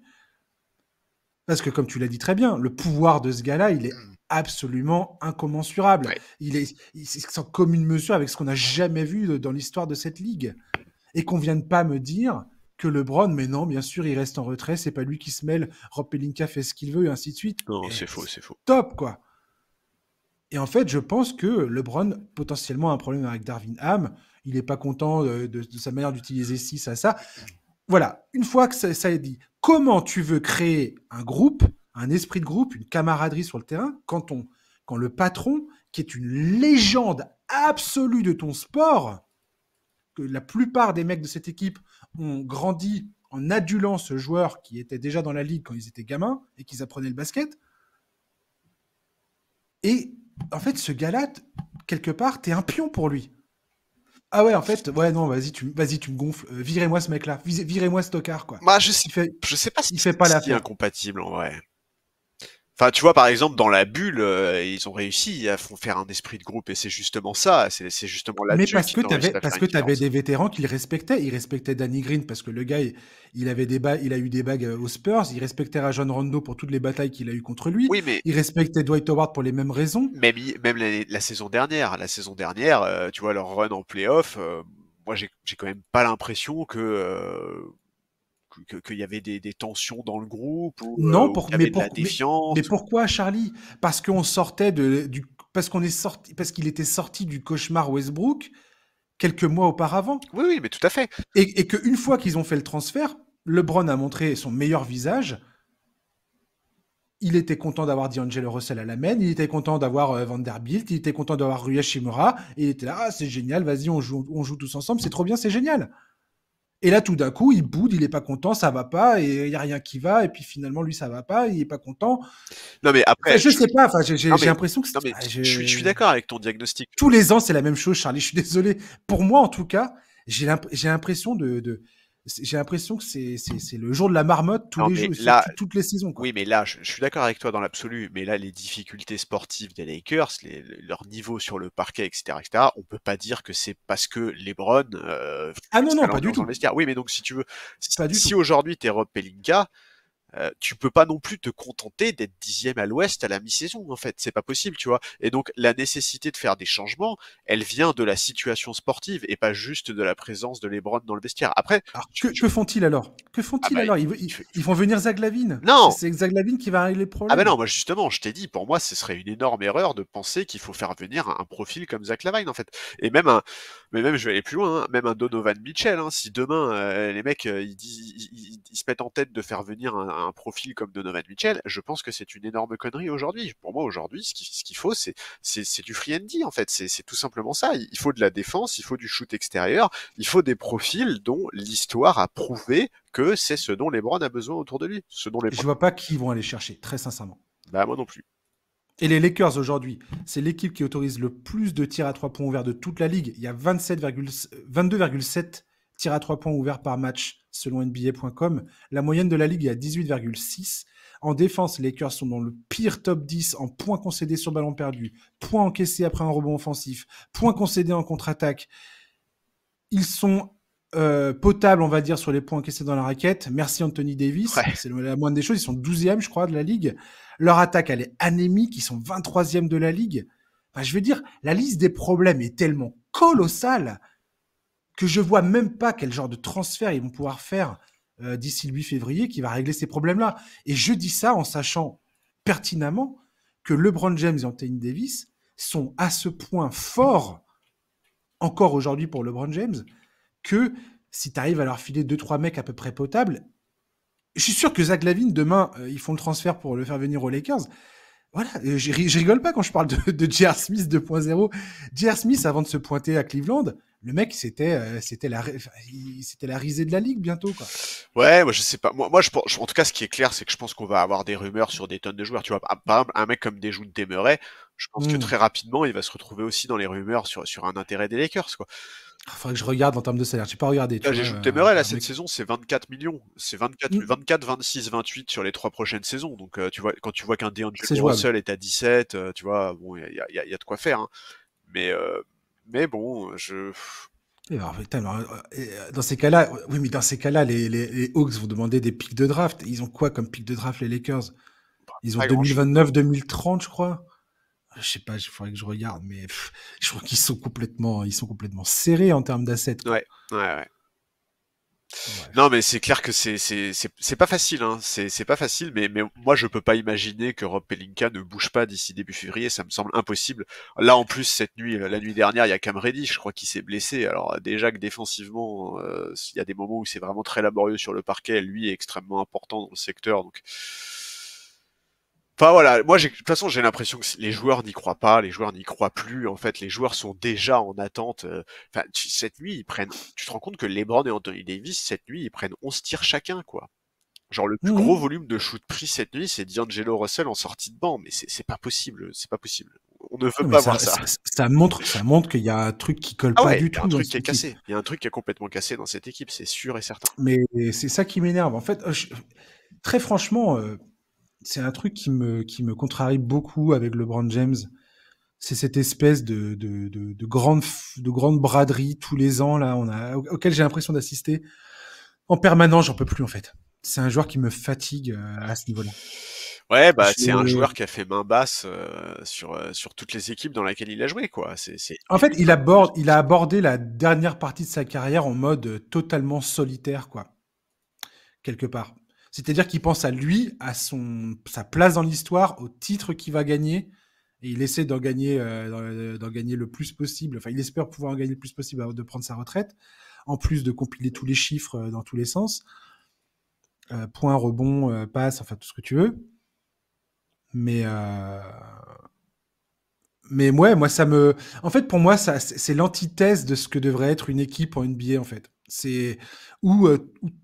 Parce que comme tu l'as dit très bien, le pouvoir de ce gars-là, il est mm. absolument incommensurable. Il est, c'est comme commune mesure avec ce qu'on n'a jamais vu dans l'histoire de cette ligue. Et qu'on vienne pas me dire que LeBron, mais non, bien sûr, il reste en retrait, c'est pas lui qui se mêle, Rob Pelinka fait ce qu'il veut, et ainsi de suite. Non, c'est faux, c'est faux. Top, quoi. Et en fait, je pense que LeBron, potentiellement, a un problème avec Darwin Ham. Il n'est pas content de, sa manière d'utiliser ci, ça, ça voilà, une fois que ça, est dit, comment tu veux créer un groupe, un esprit de groupe, une camaraderie sur le terrain quand, on, quand le patron, qui est une légende absolue de ton sport, que la plupart des mecs de cette équipe ont grandi en adulant ce joueur qui était déjà dans la ligue quand ils étaient gamins et qu'ils apprenaient le basket. Et en fait, ce gars-là, quelque part, tu es un pion pour lui. Ah ouais, en fait, ouais, non, vas-y, tu, vas tu me gonfles. Euh, virez-moi ce mec-là. Virez-moi ce tocard, quoi. Bah, je sais, je sais pas si fait pas la incompatible, en vrai. Enfin, tu vois, par exemple, dans la bulle, euh, ils ont réussi à faire un esprit de groupe et c'est justement ça, c'est justement là. Mais parce que t'avais, parce que des vétérans qu'ils respectaient, ils respectaient Danny Green parce que le gars, il avait des il a eu des bagues euh, aux Spurs, Ils respectaient Rajon Rondo pour toutes les batailles qu'il a eues contre lui. Oui, mais il Dwight Howard pour les mêmes raisons. Même, même la, saison dernière, la saison dernière, euh, tu vois leur run en playoff, moi j'ai quand même pas l'impression que qu'il y avait des, tensions dans le groupe Non, mais, pourquoi Charlie Parce qu'on sortait de, parce qu'on est sorti parce qu'il était sorti du cauchemar Westbrook quelques mois auparavant. Oui, oui, mais tout à fait. Et, et qu'une fois qu'ils ont fait le transfert, LeBron a montré son meilleur visage. Il était content d'avoir D'Angelo Russell à la main, il était content d'avoir euh, Vanderbilt, il était content d'avoir Rui Hachimura. et il était là, ah, c'est génial, vas-y, on joue, on joue tous ensemble, c'est trop bien, c'est génial. Et là, tout d'un coup, il boude, il est pas content, ça va pas, et il y a rien qui va, et puis finalement, lui, ça va pas, il est pas content. Non, mais après. je, sais pas, enfin, j'ai l'impression que c'est. je... Ah, suis, d'accord avec ton diagnostic. Tous les ans, c'est la même chose, Charlie, je suis désolé. Pour moi, en tout cas, j'ai l'impression de, j'ai l'impression que c'est, le jour de la marmotte tous les jours, toutes les saisons. Quoi. Oui, mais là, je, suis d'accord avec toi dans l'absolu, mais là, les difficultés sportives des Lakers, leur niveau sur le parquet, etc., etc., on peut pas dire que c'est parce que les Euh, ah non, non, pas du tout. Oui, mais donc si tu veux, si, aujourd'hui t'es Rob Pelinka, euh, tu peux pas non plus te contenter d'être dixième à l'Ouest à la mi-saison en fait, c'est pas possible, tu vois. Et donc la nécessité de faire des changements, elle vient de la situation sportive et pas juste de la présence de LeBron dans le vestiaire. Après, alors, que, que font-ils alors Que font-ils ah bah, alors ils, ils, ils, vont venir Zaglavine Non, c'est Zaglavine qui va régler le problème. Ah ben non, moi justement, je t'ai dit, pour moi, ce serait une énorme erreur de penser qu'il faut faire venir un profil comme Zach en fait, et même un mais même je vais aller plus loin, hein. même un Donovan Mitchell, hein. si demain euh, les mecs euh, ils, se mettent en tête de faire venir un, profil comme Donovan Mitchell, je pense que c'est une énorme connerie aujourd'hui. Pour moi aujourd'hui, ce qu'il ce faut, c'est c'est du free andy en fait, c'est tout simplement ça. Il faut de la défense, il faut du shoot extérieur, il faut des profils dont l'histoire a prouvé que c'est ce dont LeBron a besoin autour de lui, ce dont Je vois pas qui vont aller chercher, très sincèrement. Bah moi non plus. Et les Lakers aujourd'hui, c'est l'équipe qui autorise le plus de tirs à trois points ouverts de toute la ligue. Il y a 22,7 euh, tirs à trois points ouverts par match selon NBA.com. La moyenne de la ligue est à 18,6. En défense, les Lakers sont dans le pire top 10 en points concédés sur ballon perdu, points encaissés après un rebond offensif, points concédés en contre-attaque. Ils sont euh, potable, on va dire, sur les points encaissés dans la raquette. Merci Anthony Davis. C'est la moindre des choses. Ils sont 12e, je crois, de la ligue. Leur attaque, elle est anémique. Ils sont 23e de la ligue. je veux dire, la liste des problèmes est tellement colossale que je vois même pas quel genre de transfert ils vont pouvoir faire euh, d'ici le 8 février qui va régler ces problèmes-là. Et je dis ça en sachant pertinemment que LeBron James et Anthony Davis sont à ce point forts encore aujourd'hui pour LeBron James que si tu arrives à leur filer deux trois mecs à peu près potables, je suis sûr que Zach Lavine, demain, euh, ils font le transfert pour le faire venir aux Lakers. Voilà, euh, je, rigole pas quand je parle de, de J.R. Smith 2.0. J.R. Smith, avant de se pointer à Cleveland, le mec, c'était euh, la, la risée de la ligue bientôt. Quoi. Ouais, moi je sais pas. Moi, je, en tout cas, ce qui est clair, c'est que je pense qu'on va avoir des rumeurs sur des tonnes de joueurs. Tu vois, par un mec comme Dejounte Demeray, je pense que hmm. très rapidement, il va se retrouver aussi dans les rumeurs sur, sur un intérêt des Lakers. Quoi. Il ah, faudrait que je regarde en termes de salaire. J'ai pas regardé. je joué là, euh, cette saison, c'est 24 millions. C'est 24, 24, 26, 28 sur les trois prochaines saisons. Donc, euh, tu vois, quand tu vois qu'un D'Angelo seul est à 17, euh, tu vois, bon, il y, a de quoi faire. Hein. Mais, mais bon, je. Eh ben, dans ces cas-là, oui, mais dans ces cas-là, les, les, Hawks vont demander des pics de draft. Ils ont quoi comme pic de draft, les Lakers bah, Ils ont 2029-2030, je crois je sais pas, il faudrait que je regarde, mais je crois qu'ils sont complètement, ils sont complètement serrés en termes d'assets. Ouais, ouais, ouais. Non, mais c'est clair que c'est c'est pas facile, hein. c'est pas facile, mais, mais moi je peux pas imaginer que Rob Pelinka ne bouge pas d'ici début février, ça me semble impossible. Là en plus, cette nuit, la nuit dernière, il y a Cam Reddy, je crois qu'il s'est blessé. Alors déjà que défensivement, euh, il y a des moments où c'est vraiment très laborieux sur le parquet, lui est extrêmement important dans le secteur, donc Enfin voilà, moi de toute façon j'ai l'impression que les joueurs n'y croient pas, les joueurs n'y croient plus. En fait, les joueurs sont déjà en attente. Euh, enfin, cette nuit ils prennent. Tu te rends compte que LeBron et Anthony Davis cette nuit ils prennent 11 tirs chacun quoi. Genre le plus gros volume de shoot pris cette nuit c'est D'Angelo Russell en sortie de banc, mais c'est pas possible, c'est pas possible. On ne veut pas voir ça. ça. montre, ça montre qu'il y a un truc qui colle ah pas du tout. Il y un truc qui est cassé. Il y a un truc qui est complètement cassé dans cette équipe, c'est sûr et certain. Mais c'est ça qui m'énerve. En fait, euh, très franchement. Euh, c'est un truc qui me, qui me contrarie beaucoup avec LeBron James. C'est cette espèce de, de, de, grande, braderie tous les ans, là, on auquel j'ai l'impression d'assister. En permanence, j'en peux plus, en fait. C'est un joueur qui me fatigue euh, à ce niveau-là. Ouais, bah, c'est un joueur qui a fait main basse euh, sur, euh, sur toutes les équipes dans lesquelles il a joué, quoi. En fait, il, il a abordé la dernière partie de sa carrière en mode totalement solitaire, quoi. Quelque part. C'est-à-dire qu'il pense à lui, à son, sa place dans l'histoire, au titre qu'il va gagner. Et il essaie d'en gagner, euh, euh, d'en gagner le plus possible. Enfin, il espère pouvoir en gagner le plus possible avant de prendre sa retraite. En plus de compiler tous les chiffres euh, dans tous les sens. point, rebond, passe, enfin tout ce que tu veux. Mais mais ouais, moi ça me. En fait, pour moi, ça c'est l'antithèse de ce que devrait être une équipe en NBA en fait. C'est euh, où,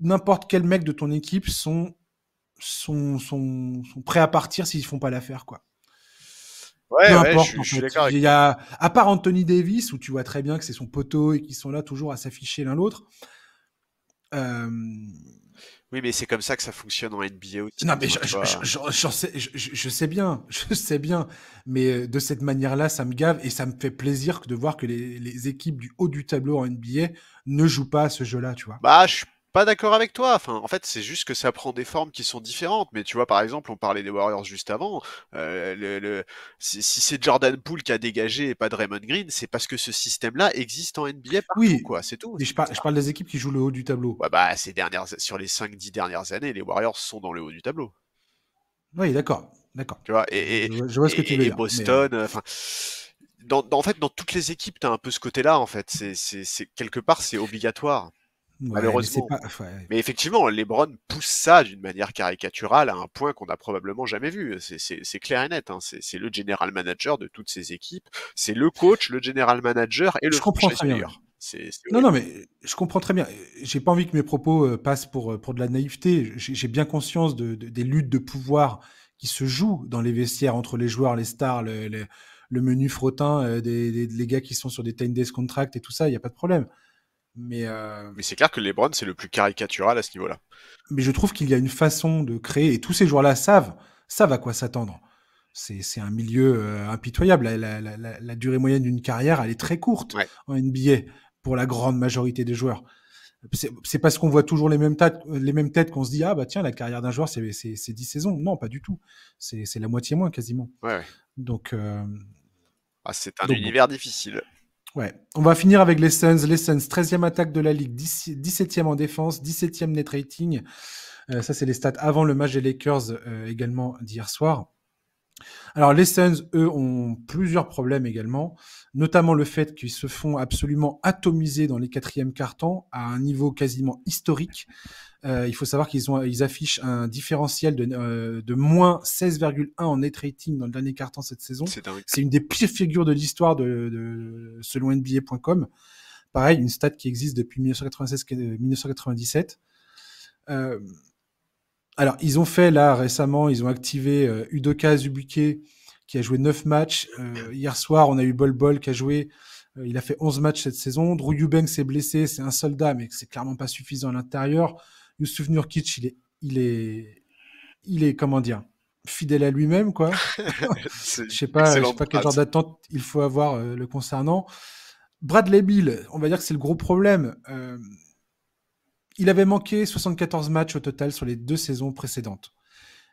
n'importe quel mec de ton équipe sont sont, sont, prêts à partir s'ils font pas l'affaire quoi. Il y a, à part Anthony Davis, où tu vois très bien que c'est son poteau et qu'ils sont là toujours à s'afficher l'un l'autre, euh, oui, mais c'est comme ça que ça fonctionne en NBA aussi. Non, mais je, je, je, sais, je, sais, bien, je sais bien, mais euh, de cette manière-là, ça me gave et ça me fait plaisir de voir que les, équipes du haut du tableau en NBA ne jouent pas à ce jeu-là, tu vois. Bah, je pas d'accord avec toi. Enfin, en fait, c'est juste que ça prend des formes qui sont différentes. Mais tu vois, par exemple, on parlait des Warriors juste avant. Euh, le, si, c'est Jordan Poole qui a dégagé et pas Draymond Green, c'est parce que ce système-là existe en NBA. oui, quoi, c'est tout. je, parle des équipes qui jouent le haut du tableau. bah bah, ces dernières, sur les 5-10 dernières années, les Warriors sont dans le haut du tableau. Oui, d'accord, d'accord. Tu vois, et, je, vois ce que tu Boston, euh, enfin. Dans, en fait, dans toutes les équipes, tu as un peu ce côté-là, en fait. C'est, quelque part, c'est obligatoire malheureusement. Mais, pas... mais, effectivement, Lebron pousse ça d'une manière caricaturale à un point qu'on n'a probablement jamais vu. C'est clair et net. Hein. C'est le general manager de toutes ces équipes. C'est le coach, le general manager et le je comprends non, non, mais je comprends très bien. J'ai pas envie que mes propos euh, passent pour, euh, pour de la naïveté. J'ai bien conscience de, des luttes de pouvoir qui se jouent dans les vestiaires entre les joueurs, les stars, le, menu frottin, euh, des, les gars qui sont sur des 10 days contract et tout ça. Il n'y a pas de problème. Euh, mais, c'est clair que LeBron, c'est le plus caricatural à ce niveau-là. Mais je trouve qu'il y a une façon de créer, et tous ces joueurs-là savent, savent à quoi s'attendre. C'est un milieu euh, impitoyable. La, durée moyenne d'une carrière, elle est très courte en NBA pour la grande majorité des joueurs. C'est parce qu'on voit toujours les mêmes, têtes, les mêmes têtes qu'on se dit Ah, bah tiens, la carrière d'un joueur, c'est 10 saisons. Non, pas du tout. C'est la moitié moins quasiment. Donc. Euh, ah, c'est un univers difficile. Ouais. On va finir avec les Suns. Les Suns, 13e attaque de la ligue, 17e en défense, 17e net rating. Euh, ça, c'est les stats avant le match des Lakers euh, également d'hier soir. Alors, les Suns, eux, ont plusieurs problèmes également, notamment le fait qu'ils se font absolument atomiser dans les quatrièmes cartons à un niveau quasiment historique. Euh, il faut savoir qu'ils affichent un différentiel de, euh, moins 16,1 en net rating dans le dernier carton cette saison. C'est une des pires figures de l'histoire de, selon NBA.com. Pareil, une stat qui existe depuis 1996-1997. Euh, alors, ils ont fait là récemment, ils ont activé Udoka Zubuke qui a joué 9 matchs. hier soir, on a eu Bol Bol qui a joué, il a fait 11 matchs cette saison. Drew Eubanks s'est blessé, c'est un soldat, mais c'est clairement pas suffisant à l'intérieur. Le souvenir il est, il est, il est comment dire, fidèle à lui-même, quoi. je sais pas, je sais pas quel genre d'attente il faut avoir euh, le concernant. Bradley Bill, on va dire que c'est le gros problème. Euh, il avait manqué 74 matchs au total sur les deux saisons précédentes.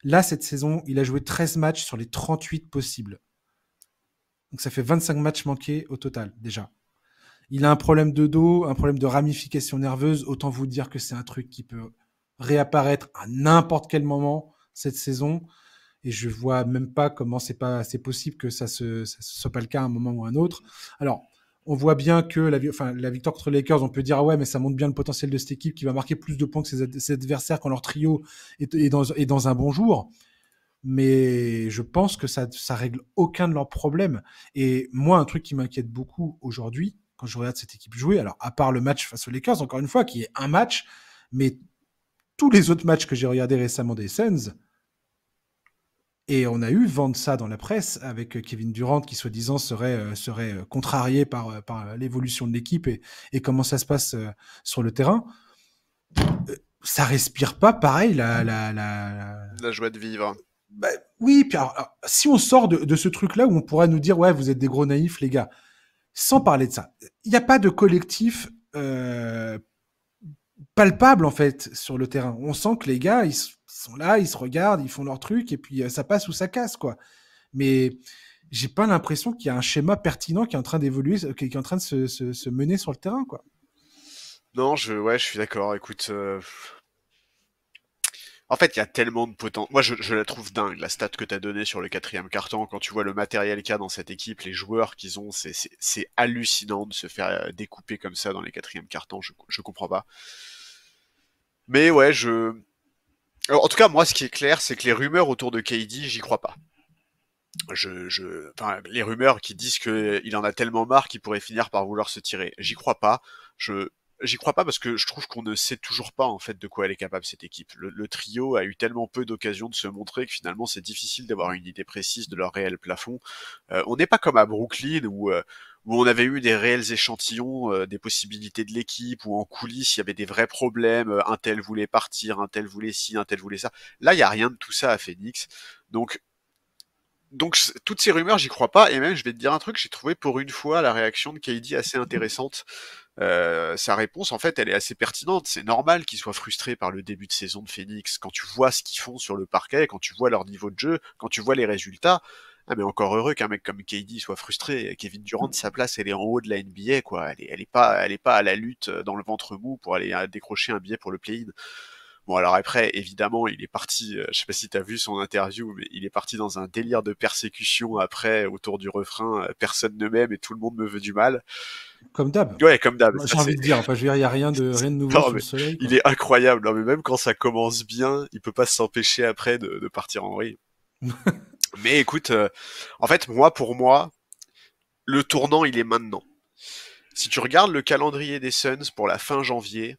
Là, cette saison, il a joué 13 matchs sur les 38 possibles. Donc ça fait 25 matchs manqués au total déjà. Il a un problème de dos, un problème de ramification nerveuse. Autant vous dire que c'est un truc qui peut réapparaître à n'importe quel moment cette saison. Et je vois même pas comment c'est pas c'est possible que ça se soit pas le cas à un moment ou à un autre. Alors on voit bien que la, victoire contre les Lakers, on peut dire ah ouais, mais ça montre bien le potentiel de cette équipe qui va marquer plus de points que ses, adversaires quand leur trio est, dans, un bon jour mais je pense que ça, ça règle aucun de leurs problèmes. Et moi, un truc qui m'inquiète beaucoup aujourd'hui, quand je regarde cette équipe jouer. Alors, à part le match face aux Lakers, encore une fois, qui est un match, mais tous les autres matchs que j'ai regardés récemment des Suns, et on a eu vendre ça dans la presse avec euh, Kevin Durant qui soi-disant serait, euh, serait euh, contrarié par, par l'évolution de l'équipe et, et, comment ça se passe sur le terrain. Ça respire pas pareil la, la, joie de vivre. Bah, oui, puis si on sort de, de ce truc-là où on pourrait nous dire ouais vous êtes des gros naïfs les gars, sans parler de ça, il n'y a pas de collectif euh, palpable en fait sur le terrain. On sent que les gars, ils sont là, ils se regardent, ils font leur truc et puis euh, ça passe ou ça casse quoi. Mais j'ai pas l'impression qu'il y a un schéma pertinent qui est en train d'évoluer, euh, qui est en train de se, mener sur le terrain quoi. Non, je, ouais, je suis d'accord. Écoute, en fait, il y a tellement de potentiel. Moi, je, la trouve dingue, la stat que tu as donnée sur le quatrième carton. Quand tu vois le matériel qu'il y a dans cette équipe, les joueurs qu'ils ont, c'est hallucinant de se faire euh, découper comme ça dans les quatrièmes cartons. Je, je comprends pas. Mais ouais, je. en tout cas, moi, ce qui est clair, c'est que les rumeurs autour de KD, j'y crois pas. Je, les rumeurs qui disent qu'il en a tellement marre qu'il pourrait finir par vouloir se tirer, j'y crois pas. Je, j'y crois pas parce que je trouve qu'on ne sait toujours pas en fait de quoi elle est capable cette équipe. Le, trio a eu tellement peu d'occasions de se montrer que finalement c'est difficile d'avoir une idée précise de leur réel plafond. Euh, on n'est pas comme à Brooklyn où euh, où on avait eu des réels échantillons euh, des possibilités de l'équipe, où en coulisses il y avait des vrais problèmes, un tel voulait partir, un tel voulait ci, un tel voulait ça. Là, il y a rien de tout ça à Phoenix. Donc donc toutes ces rumeurs, j'y crois pas. Et même, je vais te dire un truc, j'ai trouvé pour une fois la réaction de KD assez intéressante sa réponse, en fait, elle est assez pertinente. C'est normal qu'ils soient frustré par le début de saison de Phoenix. Quand tu vois ce qu'ils font sur le parquet, quand tu vois leur niveau de jeu, quand tu vois les résultats, ah, mais encore heureux qu'un mec comme KD soit frustré. Kevin Durant, mmh. sa place, elle est en haut de la NBA, quoi. Elle est, elle pas, elle est pas à la lutte dans le ventre mou pour aller décrocher un billet pour le play-in. Bon, alors après, évidemment, il est parti, euh, je sais pas si tu as vu son interview, mais il est parti dans un délire de persécution après, autour du refrain, euh, personne ne m'aime et tout le monde me veut du mal. Comme d'hab. Ouais, comme d'hab. J'ai envie de dire, enfin, je veux dire, il n'y a rien de, nouveau Il est incroyable, hein, mais même quand ça commence bien, il peut pas s'empêcher après de, partir en rire mais écoute, euh, en fait, moi, pour moi, le tournant, il est maintenant. Si tu regardes le calendrier des Suns pour la fin janvier,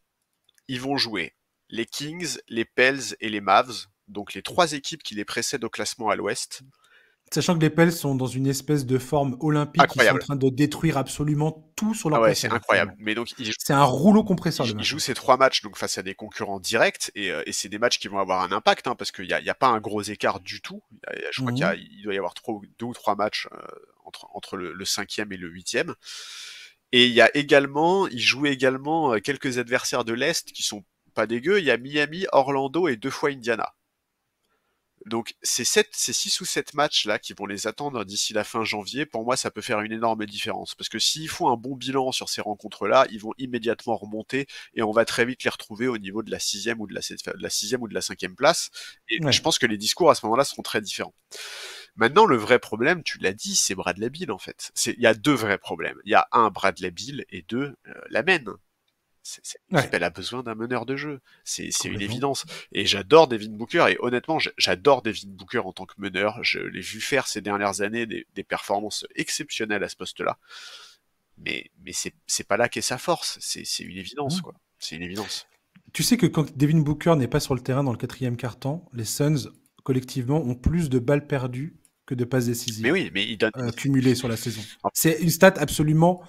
ils vont jouer les Kings, les Pels et les Mavs, donc les trois équipes qui les précèdent au classement à l'ouest. Sachant que les Pels sont dans une espèce de forme olympique, ils sont en train de détruire absolument tout sur leur ah C'est incroyable. Mais donc c'est un rouleau compresseur. Ils, jouent ces trois matchs donc face à des concurrents directs et, euh, c'est des matchs qui vont avoir un impact hein, parce qu'il n'y a, pas un gros écart du tout. Je crois qu'il mhm. doit y avoir deux ou trois matchs euh, entre, le, le, cinquième et le huitième. Et il y a également, ils jouent également euh, quelques adversaires de l'est qui sont pas dégueu. Il y a Miami, Orlando et deux fois Indiana. Donc c'est six ou 7 matchs là qui vont les attendre d'ici la fin janvier. Pour moi, ça peut faire une énorme différence. Parce que s'ils font un bon bilan sur ces rencontres-là, ils vont immédiatement remonter et on va très vite les retrouver au niveau de la sixième ou de la, cinquième place. Et je pense que les discours à ce moment-là seront très différents. Maintenant, le vrai problème, tu l'as dit, c'est la bile, en fait. Il y a deux vrais problèmes. Il y a un de la bile et deux euh, la c'est elle a besoin d'un meneur de jeu. C'est une évidence. Et j'adore David Booker. Et honnêtement, j'adore David Booker en tant que meneur. Je l'ai vu faire ces dernières années des, performances exceptionnelles à ce poste-là. Mais, mais c'est pas là qu'est sa force. C'est une évidence, mmh. quoi. C'est une évidence. Tu sais que quand Devin Booker n'est pas sur le terrain dans le quatrième quart-temps, les Suns, collectivement, ont plus de balles perdues que de passes décisives. Mais oui, mais il donne... Euh, cumulées sur la saison. Ah. C'est une stat absolument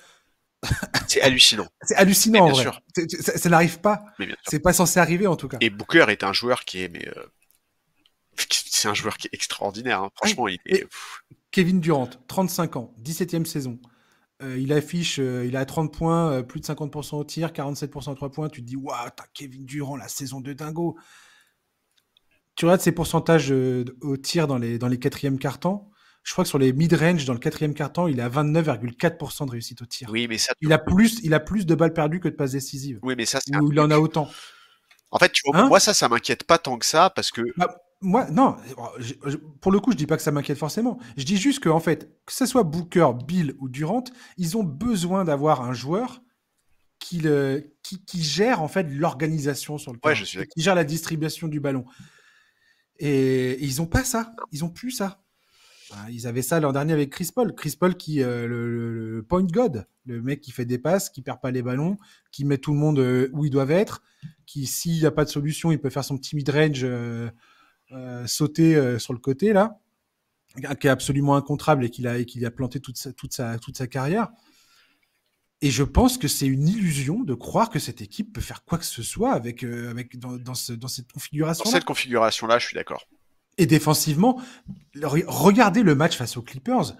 c'est hallucinant. C'est hallucinant, Sûr. ça, n'arrive pas. C'est pas censé arriver, en tout cas. Et Booker est un joueur qui est, euh, c'est un joueur qui est extraordinaire. Hein. Ah, Franchement, il Kevin Durant, 35 ans, 17e saison. Euh, il affiche, euh, il a 30 points, plus de 50% au tir, 47% à 3 points. Tu te dis, waouh, t'as Kevin Durant, la saison de dingo. Tu regardes ses pourcentages au tir dans les, dans les quatrièmes cartons. Je crois que sur les mid-range, dans le quatrième quart-temps, il a 29,4% de réussite au tir. mais Il a plus, il a plus de balles perdues que de passes décisives. Oui, mais ça. il en a autant. En fait, tu vois, hein moi ça, ça m'inquiète pas tant que ça parce que. Bah, moi, non. Pour le coup, je dis pas que ça m'inquiète forcément. Je dis juste que en fait, que ce soit Booker, Bill ou Durant, ils ont besoin d'avoir un joueur qui, qui, gère en fait l'organisation sur le terrain, qui gère la distribution du ballon. Et, et ils n'ont pas ça, ils n'ont plus ça. Bah, ils avaient ça l'an dernier avec Chris Paul. Chris Paul qui euh, le, point god, le mec qui fait des passes, qui perd pas les ballons, qui met tout le monde euh, où ils doivent être, qui s'il n'y a pas de solution, il peut faire son petit mid range, euh, sauter sur le côté là, qui est absolument incontrable et qu'il a a planté toute sa, carrière. Et je pense que c'est une illusion de croire que cette équipe peut faire quoi que ce soit avec dans, cette configuration. Dans cette configuration là, je suis d'accord. Et défensivement, regardez le match face aux Clippers.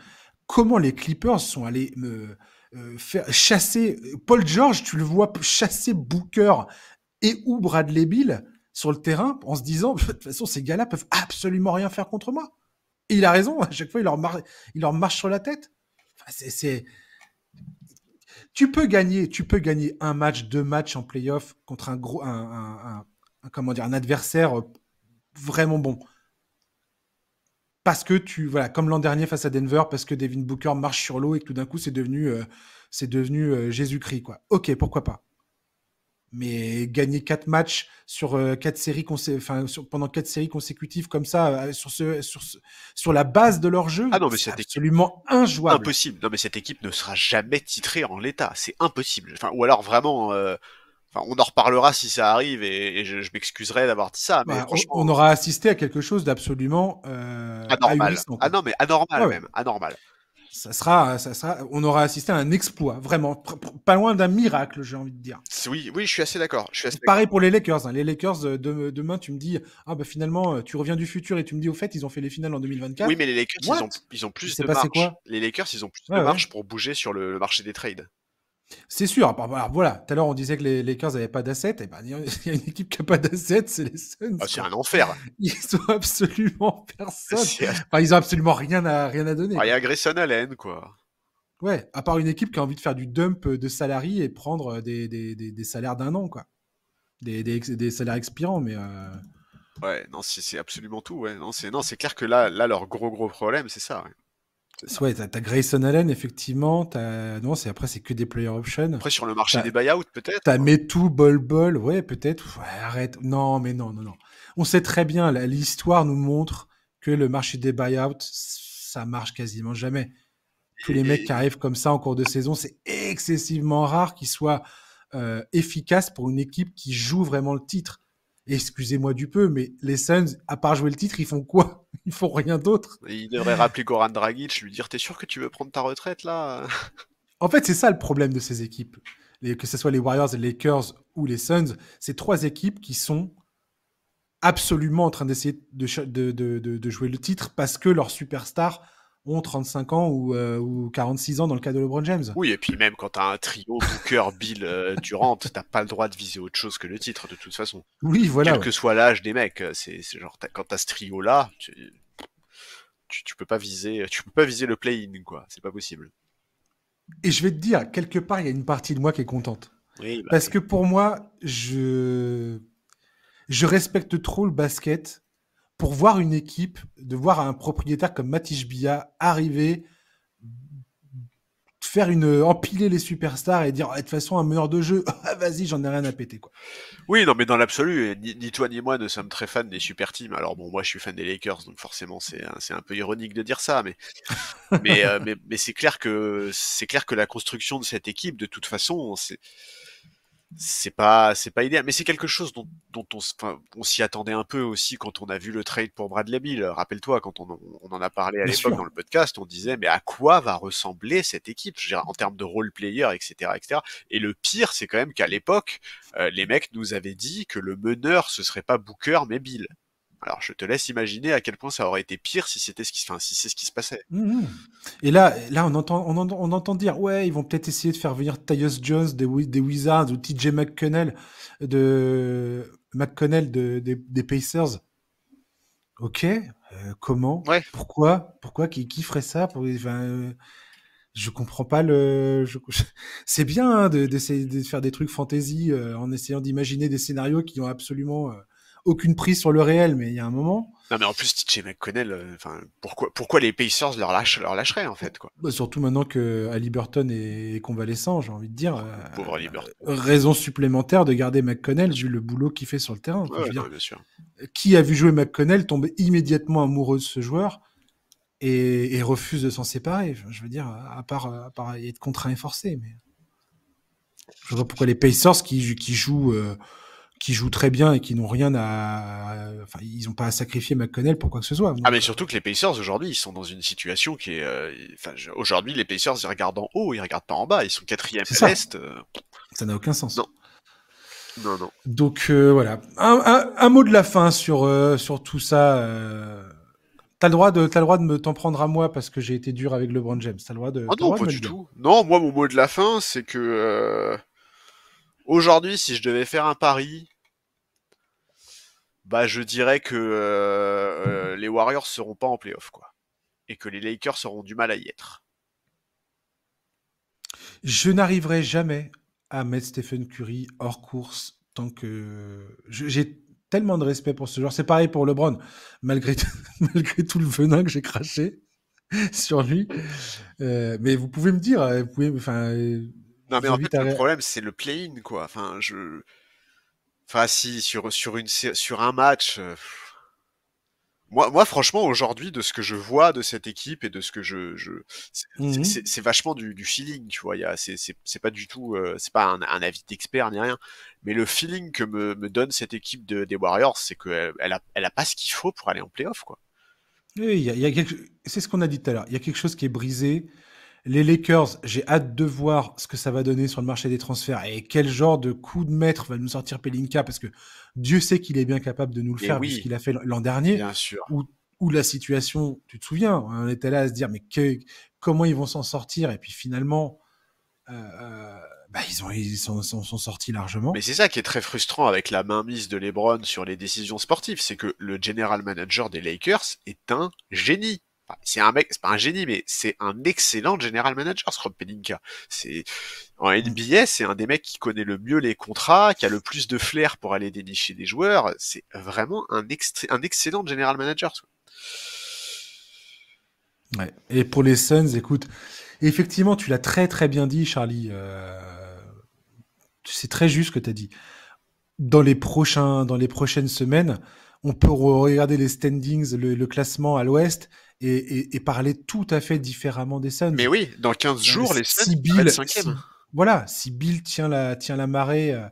Comment les Clippers sont allés me euh, faire chasser Paul George, tu le vois chasser Booker et ou Bradley Bill sur le terrain en se disant de toute façon ces gars-là peuvent absolument rien faire contre moi. il a raison, à chaque fois il leur, marche sur la tête. c'est tu peux gagner, tu peux gagner un match, deux matchs en playoff contre un gros, un, comment dire, un adversaire vraiment bon parce que tu, voilà, comme l'an dernier face à Denver, parce que Devin Booker marche sur l'eau et que tout d'un coup c'est devenu, euh, c'est devenu euh, Jésus-Christ, quoi. Ok, pourquoi pas. Mais gagner quatre matchs sur euh, quatre séries, enfin pendant quatre séries consécutives comme ça, sur ce, sur sur la base de leur jeu, ah non, mais c'est absolument injouable. Impossible. Non, mais cette équipe ne sera jamais titrée en l'état. C'est impossible. Enfin, ou alors vraiment on en reparlera si ça arrive et, je, m'excuserai d'avoir dit ça. Bah, on, aura assisté à quelque chose d'absolument euh, anormal. Ah non, mais anormal même, Ça sera, ça on aura assisté à un exploit, vraiment, pas loin d'un miracle, j'ai envie de dire. Oui, oui, je suis assez d'accord. Pareil pour les Lakers. Hein. Les Lakers, euh, demain, tu me dis, ah bah finalement, euh, tu reviens du futur et tu me dis, au fait, ils ont fait les finales en 2024. Oui, mais les Lakers, ils ont, plus de marge. Les Lakers, ils ont plus de marge pour bouger sur le marché des trades. C'est sûr. Alors, voilà, tout à l'heure, on disait que les Lakers n'avaient pas d'assets. Et eh ben, il y a une équipe qui n'a pas d'assets, c'est les Suns. Ah, c'est un enfer. Ils ont absolument personne. ils ont absolument rien à, rien à donner. il y a Grayson Allen, quoi. Ouais, à part une équipe qui a envie de faire du dump de salariés et prendre des, des, des, salaires d'un an, quoi. Des, des, salaires expirants, mais. Euh, ouais, non, c'est absolument tout. Ouais. Non, c'est clair que là, là, leur gros, gros problème, c'est ça. Ouais. Ouais, t'as Grayson Allen, effectivement. Non, c'est après, c'est que des player options. Après, sur le marché des buyouts, peut-être. T'as hein. tout, Bol Bol, ouais, peut-être. arrête. Non, mais non, non, non. On sait très bien, l'histoire nous montre que le marché des buyouts, ça marche quasiment jamais. Tous les mecs qui arrivent comme ça en cours de saison, c'est excessivement rare qu'ils soient euh, efficaces pour une équipe qui joue vraiment le titre excusez-moi du peu, mais les Suns, à part jouer le titre, ils font quoi Ils font rien d'autre. Il devrait rappeler Goran Dragic, lui dire T'es sûr que tu veux prendre ta retraite là En fait, c'est ça le problème de ces équipes. que ce soit les Warriors, les Lakers ou les Suns, c'est trois équipes qui sont absolument en train d'essayer de, jouer le titre parce que leur superstar ont 35 ans ou, 46 euh, ans dans le cas de LeBron James. Oui, et puis même quand tu as un trio Booker, Bill, Durant, euh, Durant, t'as pas le droit de viser autre chose que le titre de toute façon. Oui, voilà. Quel que soit l'âge des mecs, euh, c'est genre as, quand t'as ce trio là, tu, peux pas viser, tu peux pas viser le play-in quoi, c'est pas possible. Et je vais te dire, quelque part, il y a une partie de moi qui est contente. Bah Parce que pour moi, je je respecte trop le basket pour voir une équipe, de voir un propriétaire comme Matisse Bia arriver, faire une empiler les superstars et dire ah, de toute façon un meilleur de jeu, ah, vas-y, j'en ai rien à péter quoi. Oui, non mais dans l'absolu, ni, toi ni moi ne sommes très fans des super teams. Alors bon, moi je suis fan des Lakers, donc forcément c'est un, peu ironique de dire ça, mais euh, mais, mais c'est clair que c'est clair que la construction de cette équipe, de toute façon, c'est c'est pas c'est pas idéal mais c'est quelque chose dont, on, s'y attendait un peu aussi quand on a vu le trade pour Bradley Bill rappelle-toi quand on, en a parlé à l'époque dans le podcast on disait mais à quoi va ressembler cette équipe en termes de role player etc etc et le pire c'est quand même qu'à l'époque euh, les mecs nous avaient dit que le meneur ce serait pas Booker mais Bill alors je te laisse imaginer à quel point ça aurait été pire si c'était ce qui, si c'est ce qui se passait. Mmh, mmh. Et là, là on entend, on, entend dire ouais, ils vont peut-être essayer de faire venir Tyus Jones des, Wizards ou TJ McConnell de McConnell de, des, Pacers. Ok, euh, comment Pourquoi Pourquoi qui, qui, ferait ça pour, ne euh, Je comprends pas le. C'est bien hein, d'essayer de, faire des trucs fantasy euh, en essayant d'imaginer des scénarios qui ont absolument aucune prise sur le réel, mais il y a un moment. Non, mais en plus, TJ McConnell, euh, enfin, pourquoi, pourquoi les Pacers leur, lâche, leur lâcheraient, en fait, quoi. Bah, surtout maintenant que Ali Burton est convalescent, j'ai envie de dire. Oh, pauvre Ali euh, raison supplémentaire de garder McConnell, vu le boulot qu'il fait sur le terrain. Qui a vu jouer McConnell tombe immédiatement amoureux de ce joueur et, refuse de s'en séparer. Je veux dire, à part, à part être contraint et forcé, mais. Je vois pourquoi les Pacers qui, qui jouent euh, qui jouent très bien et qui n'ont rien à, enfin, ils n'ont pas à sacrifier McConnell pour quoi que ce soit. Ah, mais surtout que les Pacers aujourd'hui, ils sont dans une situation qui est, euh, enfin, aujourd'hui, les Pacers, ils regardent en haut, ils regardent pas en bas, ils sont quatrième à euh. Ça n'a aucun sens. Non. Non, non. Donc, euh, voilà. Un, un, mot de la fin sur, sur tout ça. T'as le droit de, as le droit de me t'en prendre à moi parce que j'ai été dur avec LeBron James. T'as le droit de. Ah non, pas du tout. Non, moi mon mot de la fin, c'est que Aujourd'hui, si je devais faire un pari, bah je dirais que euh, euh, les Warriors seront pas en playoff, quoi. Et que les Lakers auront du mal à y être. Je n'arriverai jamais à mettre Stephen Curry hors course tant que j'ai tellement de respect pour ce genre. C'est pareil pour LeBron, malgré tout, malgré tout le venin que j'ai craché sur lui. Euh, mais vous pouvez me dire, vous pouvez, non, mais en fait, le problème, c'est le play-in, quoi. Enfin, je. Enfin, si, sur, sur, une, sur un match. Euh, moi, moi, franchement, aujourd'hui, de ce que je vois de cette équipe et de ce que je, je c'est mmh vachement du, feeling, tu vois. C'est pas du tout, euh, c'est pas un, avis d'expert ni rien, mais le feeling que me, me donne cette équipe de, des Warriors, c'est qu'elle elle a, elle a pas ce qu'il faut pour aller en play-off, quoi. Oui, il y a, a c'est ce qu'on a dit tout à l'heure. Il y a quelque chose qui est brisé. Les Lakers, j'ai hâte de voir ce que ça va donner sur le marché des transferts et quel genre de coup de maître va nous sortir Pelinka parce que Dieu sait qu'il est bien capable de nous le eh faire puisqu'il a fait l'an dernier. Bien sûr. Où, la situation, tu te souviens, hein, on était là à se dire mais comment ils vont s'en sortir et puis finalement. Euh, euh, bah, ils, ont, ils sont, sortis largement. Mais c'est ça qui est très frustrant avec la mainmise de LeBron sur les décisions sportives, c'est que le general manager des Lakers est un génie c'est un mec, c'est pas un génie, mais c'est un excellent general manager, ce C'est en NBA, c'est un des mecs qui connaît le mieux les contrats, qui a le plus de flair pour aller dénicher des joueurs. C'est vraiment un, excellent general manager. Et pour les Suns, écoute, effectivement, tu l'as très très bien dit, Charlie. Euh, c'est très juste ce que tu as dit. Dans les prochains, dans les prochaines semaines, on peut regarder les standings, le classement à l'Ouest et, parler tout à fait différemment des scènes. Mais oui, dans 15 jours, les scènes si Bill, voilà, si Bill tient la, tient la marée, euh,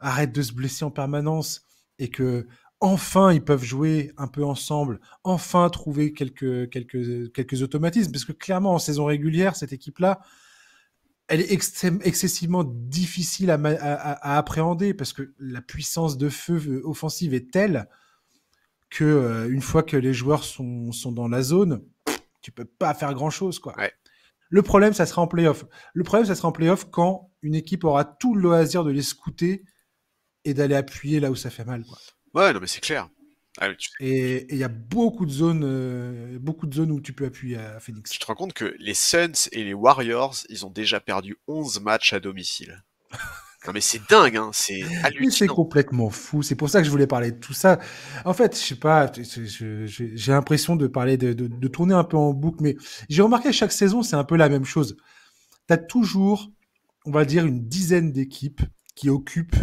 arrête de se blesser en permanence et que enfin ils peuvent jouer un peu ensemble, enfin trouver quelques, quelques, quelques automatismes, parce que clairement en saison régulière, cette équipe-là, elle est excessivement difficile à, appréhender, parce que la puissance de feu euh, offensive est telle que euh, une fois que les joueurs sont, sont dans la zone, tu peux pas faire grand chose quoi. Le problème, ça sera en playoff. Le problème, ça sera en playoff quand une équipe aura tout le loisir de les scouter et d'aller appuyer là où ça fait mal. Ouais, non, mais c'est clair. Ah, et il y a beaucoup de zones, euh, beaucoup de zones où tu peux appuyer à Phoenix. Tu te rends compte que les Suns et les Warriors, ils ont déjà perdu 11 matchs à domicile. Non mais c'est dingue, hein, c'est C'est complètement fou. C'est pour ça que je voulais parler de tout ça. En fait, je sais pas, j'ai l'impression de parler de, tourner un peu en boucle, mais j'ai remarqué chaque saison, c'est un peu la même chose. Tu as toujours, on va dire, une dizaine d'équipes qui occupent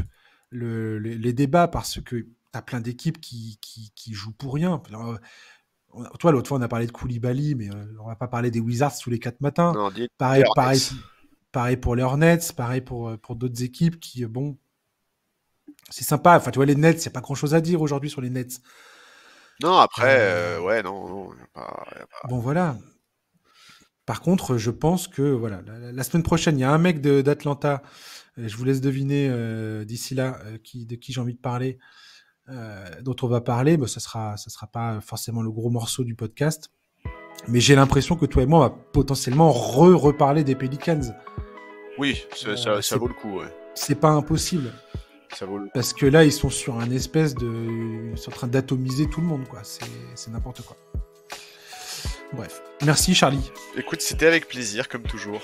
les débats parce que as plein d'équipes qui, qui, jouent pour rien. Euh, toi, l'autre fois, on a parlé de Koulibaly, mais euh, on va pas parler des Wizards tous les quatre matins. pareil, pareil. Pareil pour les Hornets, pareil pour, euh, pour d'autres équipes qui, euh, bon, c'est sympa. Enfin, tu vois, les Nets, il n'y a pas grand chose à dire aujourd'hui sur les Nets. Non, après, euh, ouais, non, non Bon, voilà. Par contre, je pense que, voilà, la, semaine prochaine, il y a un mec d'Atlanta, je vous laisse deviner d'ici là, qui, de qui j'ai envie de parler, dont on va parler. mais bah, sera, ça sera pas forcément le gros morceau du podcast. Mais j'ai l'impression que toi et moi, on va potentiellement re-reparler des Pelicans. Oui, ça, euh, vaut le coup. C'est pas impossible. Ça vaut le... Parce que là, ils sont sur un espèce de. Ils sont en train d'atomiser tout le monde, quoi. C'est n'importe quoi. Bref. Merci, Charlie. Écoute, c'était avec plaisir, comme toujours.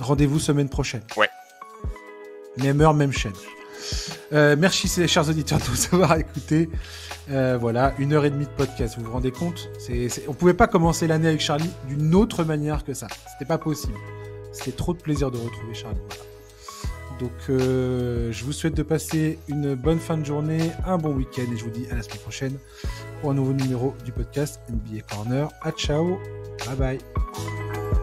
Rendez-vous semaine prochaine. Ouais. Même heure, même chaîne. Euh, merci merci, chers auditeurs, de nous avoir écoutés. Euh, voilà, une heure et demie de podcast, vous vous rendez compte On ne On pouvait pas commencer l'année avec Charlie d'une autre manière que ça. C'était pas possible. C'était trop de plaisir de retrouver Charlie. Donc, euh, je vous souhaite de passer une bonne fin de journée, un bon week-end et je vous dis à la semaine prochaine pour un nouveau numéro du podcast NBA Corner. À ciao, bye bye.